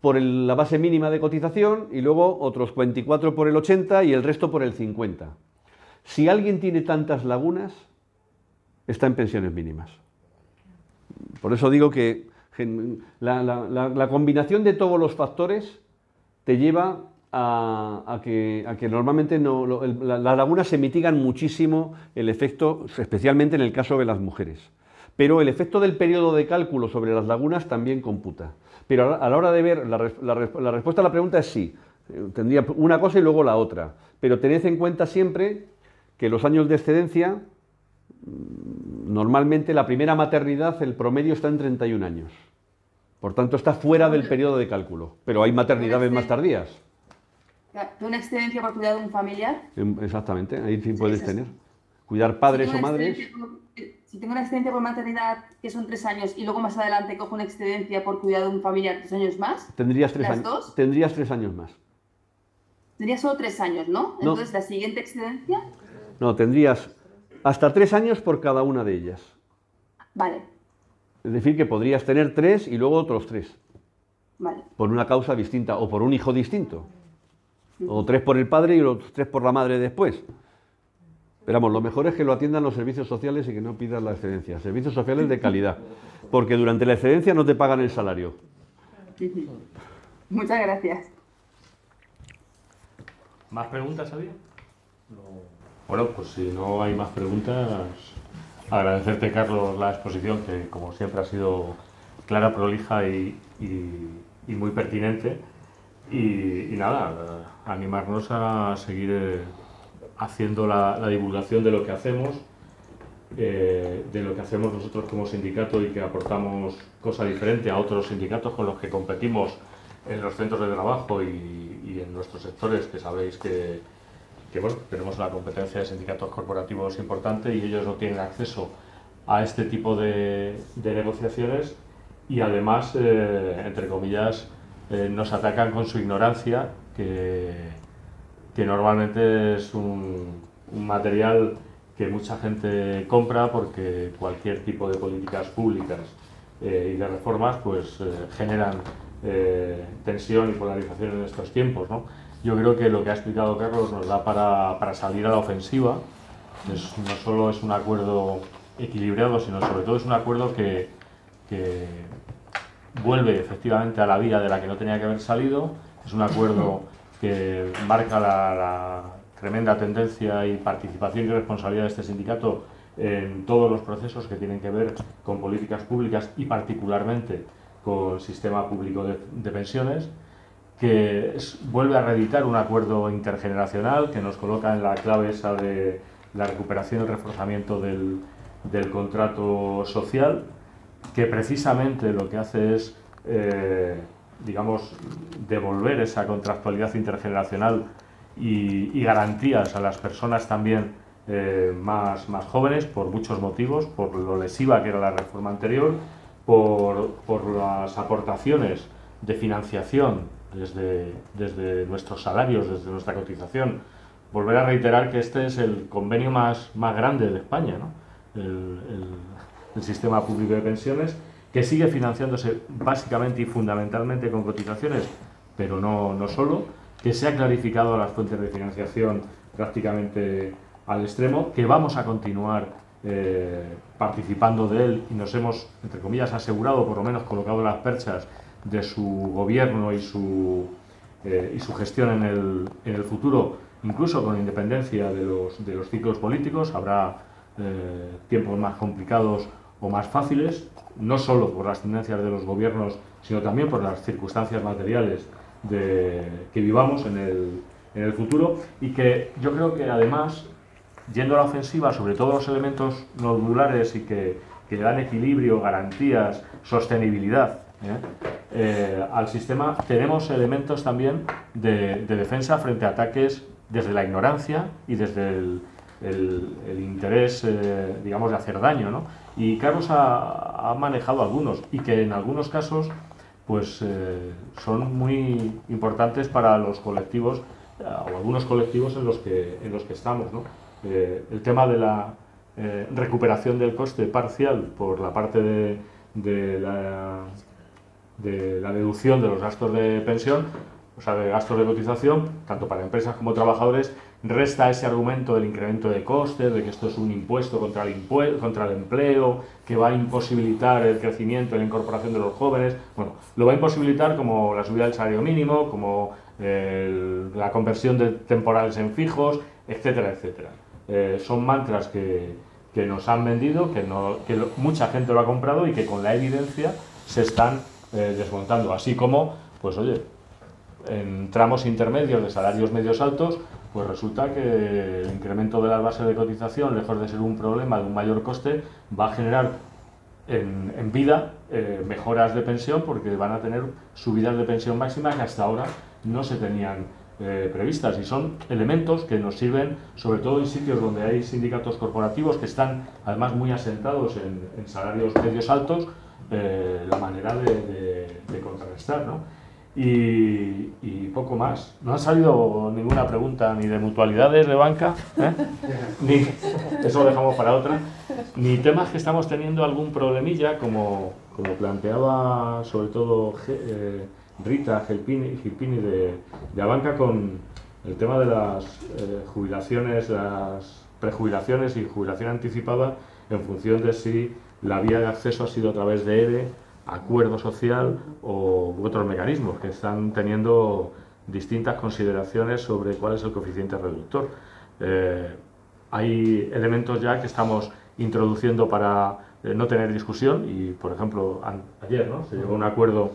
por la base mínima de cotización y luego otros 44 por el 80 y el resto por el 50. Si alguien tiene tantas lagunas, está en pensiones mínimas. Por eso digo que la, combinación de todos los factores te lleva a, que, normalmente las lagunas se mitigan muchísimo el efecto, especialmente en el caso de las mujeres. Pero el efecto del periodo de cálculo sobre las lagunas también computa. Pero a la hora de ver, la, la, respuesta a la pregunta es sí. Tendría una cosa y luego la otra. Pero tened en cuenta siempre que los años de excedencia normalmente la primera maternidad, el promedio está en 31 años. Por tanto, está fuera del periodo de cálculo. Pero hay maternidades más tardías. ¿Una excedencia por cuidado de un familiar? Em, exactamente, ahí sí puedes tener. Cuidar padres o madres. Eh, si tengo una excedencia por maternidad, que son tres años, y luego más adelante cojo una excedencia por cuidado de un familiar, tres años más. Tendrías tres, años, dos? Tendrías tres años más. Tendrías solo tres años, ¿no? Entonces, la siguiente excedencia. No, tendrías hasta tres años por cada una de ellas. Vale. Es decir, que podrías tener tres y luego otros tres. Vale. Por una causa distinta o por un hijo distinto. O tres por el padre y los tres por la madre después. Pero vamos, lo mejor es que lo atiendan los servicios sociales y que no pidas la excedencia. Servicios sociales de calidad. Porque durante la excedencia no te pagan el salario. Muchas gracias. ¿Más preguntas había? No. Bueno, pues si no hay más preguntas, agradecerte, Carlos, la exposición, que como siempre ha sido clara, prolija y, muy pertinente. Y, nada, animarnos a seguir eh, haciendo la, divulgación de lo que hacemos, eh, de lo que hacemos nosotros como sindicato y que aportamos cosa diferente a otros sindicatos con los que competimos en los centros de trabajo y en nuestros sectores, que sabéis que que bueno, tenemos una competencia de sindicatos corporativos importante y ellos no tienen acceso a este tipo de, negociaciones y además, eh, entre comillas, eh, nos atacan con su ignorancia, que, normalmente es un, material que mucha gente compra porque cualquier tipo de políticas públicas eh, y de reformas pues generan tensión y polarización en estos tiempos. ¿no? yo creo que lo que ha explicado Carlos nos da para, salir a la ofensiva. no solo es un acuerdo equilibrado, sino sobre todo es un acuerdo que, vuelve efectivamente a la vía de la que no tenía que haber salido. Es un acuerdo que marca la, tremenda tendencia y participación y responsabilidad de este sindicato en todos los procesos que tienen que ver con políticas públicas y particularmente con el sistema público de pensiones que vuelve a reeditar un acuerdo intergeneracional que nos coloca en la clave esa de la recuperación y reforzamiento del, contrato social, que precisamente lo que hace es, eh, digamos, devolver esa contractualidad intergeneracional y, garantías a las personas también eh, más, jóvenes por muchos motivos, por lo lesiva que era la reforma anterior, por, por las aportaciones de financiación desde, desde nuestros salarios, desde nuestra cotización. Volver a reiterar que este es el convenio más, más grande de España, el, sistema público de pensiones, que sigue financiándose básicamente y fundamentalmente con cotizaciones, pero no, no solo, que se ha clarificado las fuentes de financiación prácticamente al extremo, que vamos a continuar eh, participando de él y nos hemos, entre comillas, asegurado, por lo menos colocado las perchas de su gobierno y su, eh, y su gestión en el, futuro, incluso con independencia de los, ciclos políticos. Habrá eh, tiempos más complicados o más fáciles, no solo por las tendencias de los gobiernos, sino también por las circunstancias materiales que vivamos en el, futuro y que yo creo que además, yendo a la ofensiva, sobre todos los elementos nodulares y que, que dan equilibrio, garantías, sostenibilidad ¿eh? Eh, al sistema tenemos elementos también de, defensa frente a ataques desde la ignorancia y desde el, interés, eh, digamos, de hacer daño. ¿no? Y Carlos ha, manejado algunos y que en algunos casos pues, son muy importantes para los colectivos o algunos colectivos en los que, en los que estamos. ¿no? el tema de la recuperación del coste parcial por la parte de, de la de la deducción de los gastos de pensión, o sea, de gastos de cotización, tanto para empresas como trabajadores, resta ese argumento del incremento de costes, de que esto es un impuesto contra el, impuesto, contra el empleo, que va a imposibilitar el crecimiento y la incorporación de los jóvenes. Bueno, lo va a imposibilitar como la subida del salario mínimo, como la conversión de temporales en fijos, etcétera, etcétera. Eh, son mantras que, nos han vendido, que, no, que mucha gente lo ha comprado y que con la evidencia se están eh, desmontando, así como, pues oye, en tramos intermedios de salarios medios altos, pues resulta que el incremento de la base de cotización, lejos de ser un problema de un mayor coste, va a generar en, vida eh, mejoras de pensión porque van a tener subidas de pensión máxima que hasta ahora no se tenían eh, previstas y son elementos que nos sirven sobre todo en sitios donde hay sindicatos corporativos que están además muy asentados en salarios medios altos la manera de, de, contrarrestar, ¿no? Y, poco más. No ha salido ninguna pregunta ni de mutualidades de banca, ¿eh? ni, eso lo dejamos para otra, ni temas que estamos teniendo algún problemilla, como, planteaba sobre todo eh, Rita Gilpini de, de banca con el tema de las eh, jubilaciones, las prejubilaciones y jubilación anticipada en función de si la vía de acceso ha sido a través de ERE, acuerdo social o otros mecanismos que están teniendo distintas consideraciones sobre cuál es el coeficiente reductor. Eh, hay elementos ya que estamos introduciendo para eh, no tener discusión y, por ejemplo, ayer se llegó un acuerdo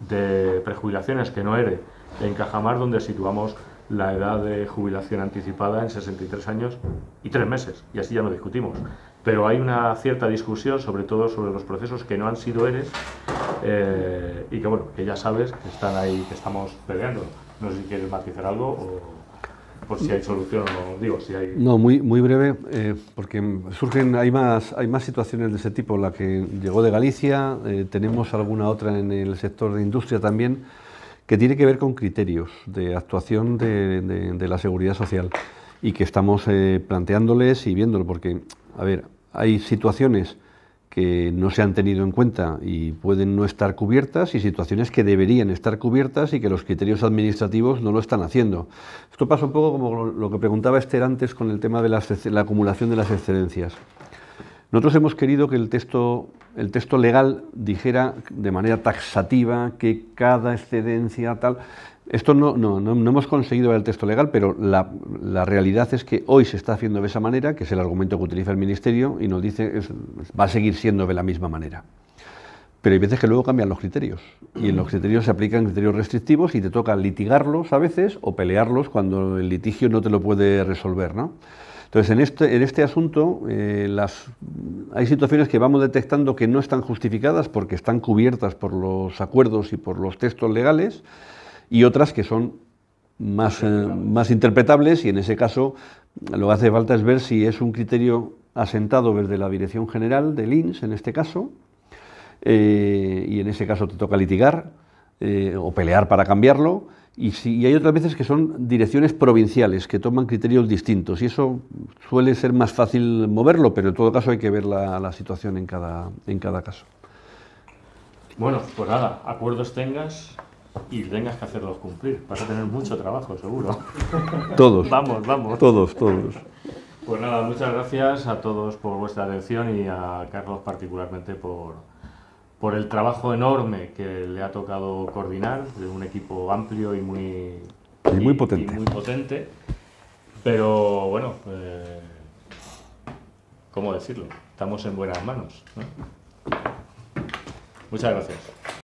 de prejubilaciones que no ERE en Cajamar, donde situamos la edad de jubilación anticipada en 63 años y 3 meses, y así ya no discutimos pero hay una cierta discusión, sobre todo sobre los procesos que no han sido ERES eh, y que, bueno, que ya sabes que están ahí, que estamos peleando. No sé si quieres matizar algo o por si hay solución o digo, si hay... No, muy, muy breve, eh, porque surgen, hay más, hay más situaciones de ese tipo, la que llegó de Galicia, eh, tenemos alguna otra en el sector de industria también, que tiene que ver con criterios de actuación de, la seguridad social y que estamos planteándoles y viéndolo, porque, a ver, hay situaciones que no se han tenido en cuenta y pueden no estar cubiertas y situaciones que deberían estar cubiertas y que los criterios administrativos no lo están haciendo. Esto pasa un poco como lo que preguntaba Esther antes con el tema de la, acumulación de las excedencias. Nosotros hemos querido que el texto, el texto legal dijera de manera taxativa que cada excedencia tal, esto no, no, no, hemos conseguido ver el texto legal, pero la, la, realidad es que hoy se está haciendo de esa manera, que es el argumento que utiliza el Ministerio, y nos dice que va a seguir siendo de la misma manera. Pero hay veces que luego cambian los criterios, y en los criterios se aplican criterios restrictivos y te toca litigarlos a veces o pelearlos cuando el litigio no te lo puede resolver. ¿no? Entonces, en este, en este asunto eh, las, hay situaciones que vamos detectando que no están justificadas porque están cubiertas por los acuerdos y por los textos legales y otras que son más, eh, más interpretables y en ese caso lo que hace falta es ver si es un criterio asentado desde la Dirección General del INS, en este caso, eh, y en ese caso te toca litigar eh, o pelear para cambiarlo. Y, si, y, hay otras veces que son direcciones provinciales que toman criterios distintos y eso suele ser más fácil moverlo, pero en todo caso hay que ver la, situación en cada, en cada caso. Bueno, pues nada, acuerdos tengas, y tengas que hacerlos cumplir. Vas a tener mucho trabajo, seguro. Todos. vamos, vamos. Todos, todos. Pues nada, muchas gracias a todos por vuestra atención y a Carlos particularmente por, el trabajo enorme que le ha tocado coordinar, de un equipo amplio y muy, potente. muy potente. Pero bueno, eh, ¿cómo decirlo? Estamos en buenas manos. Muchas gracias.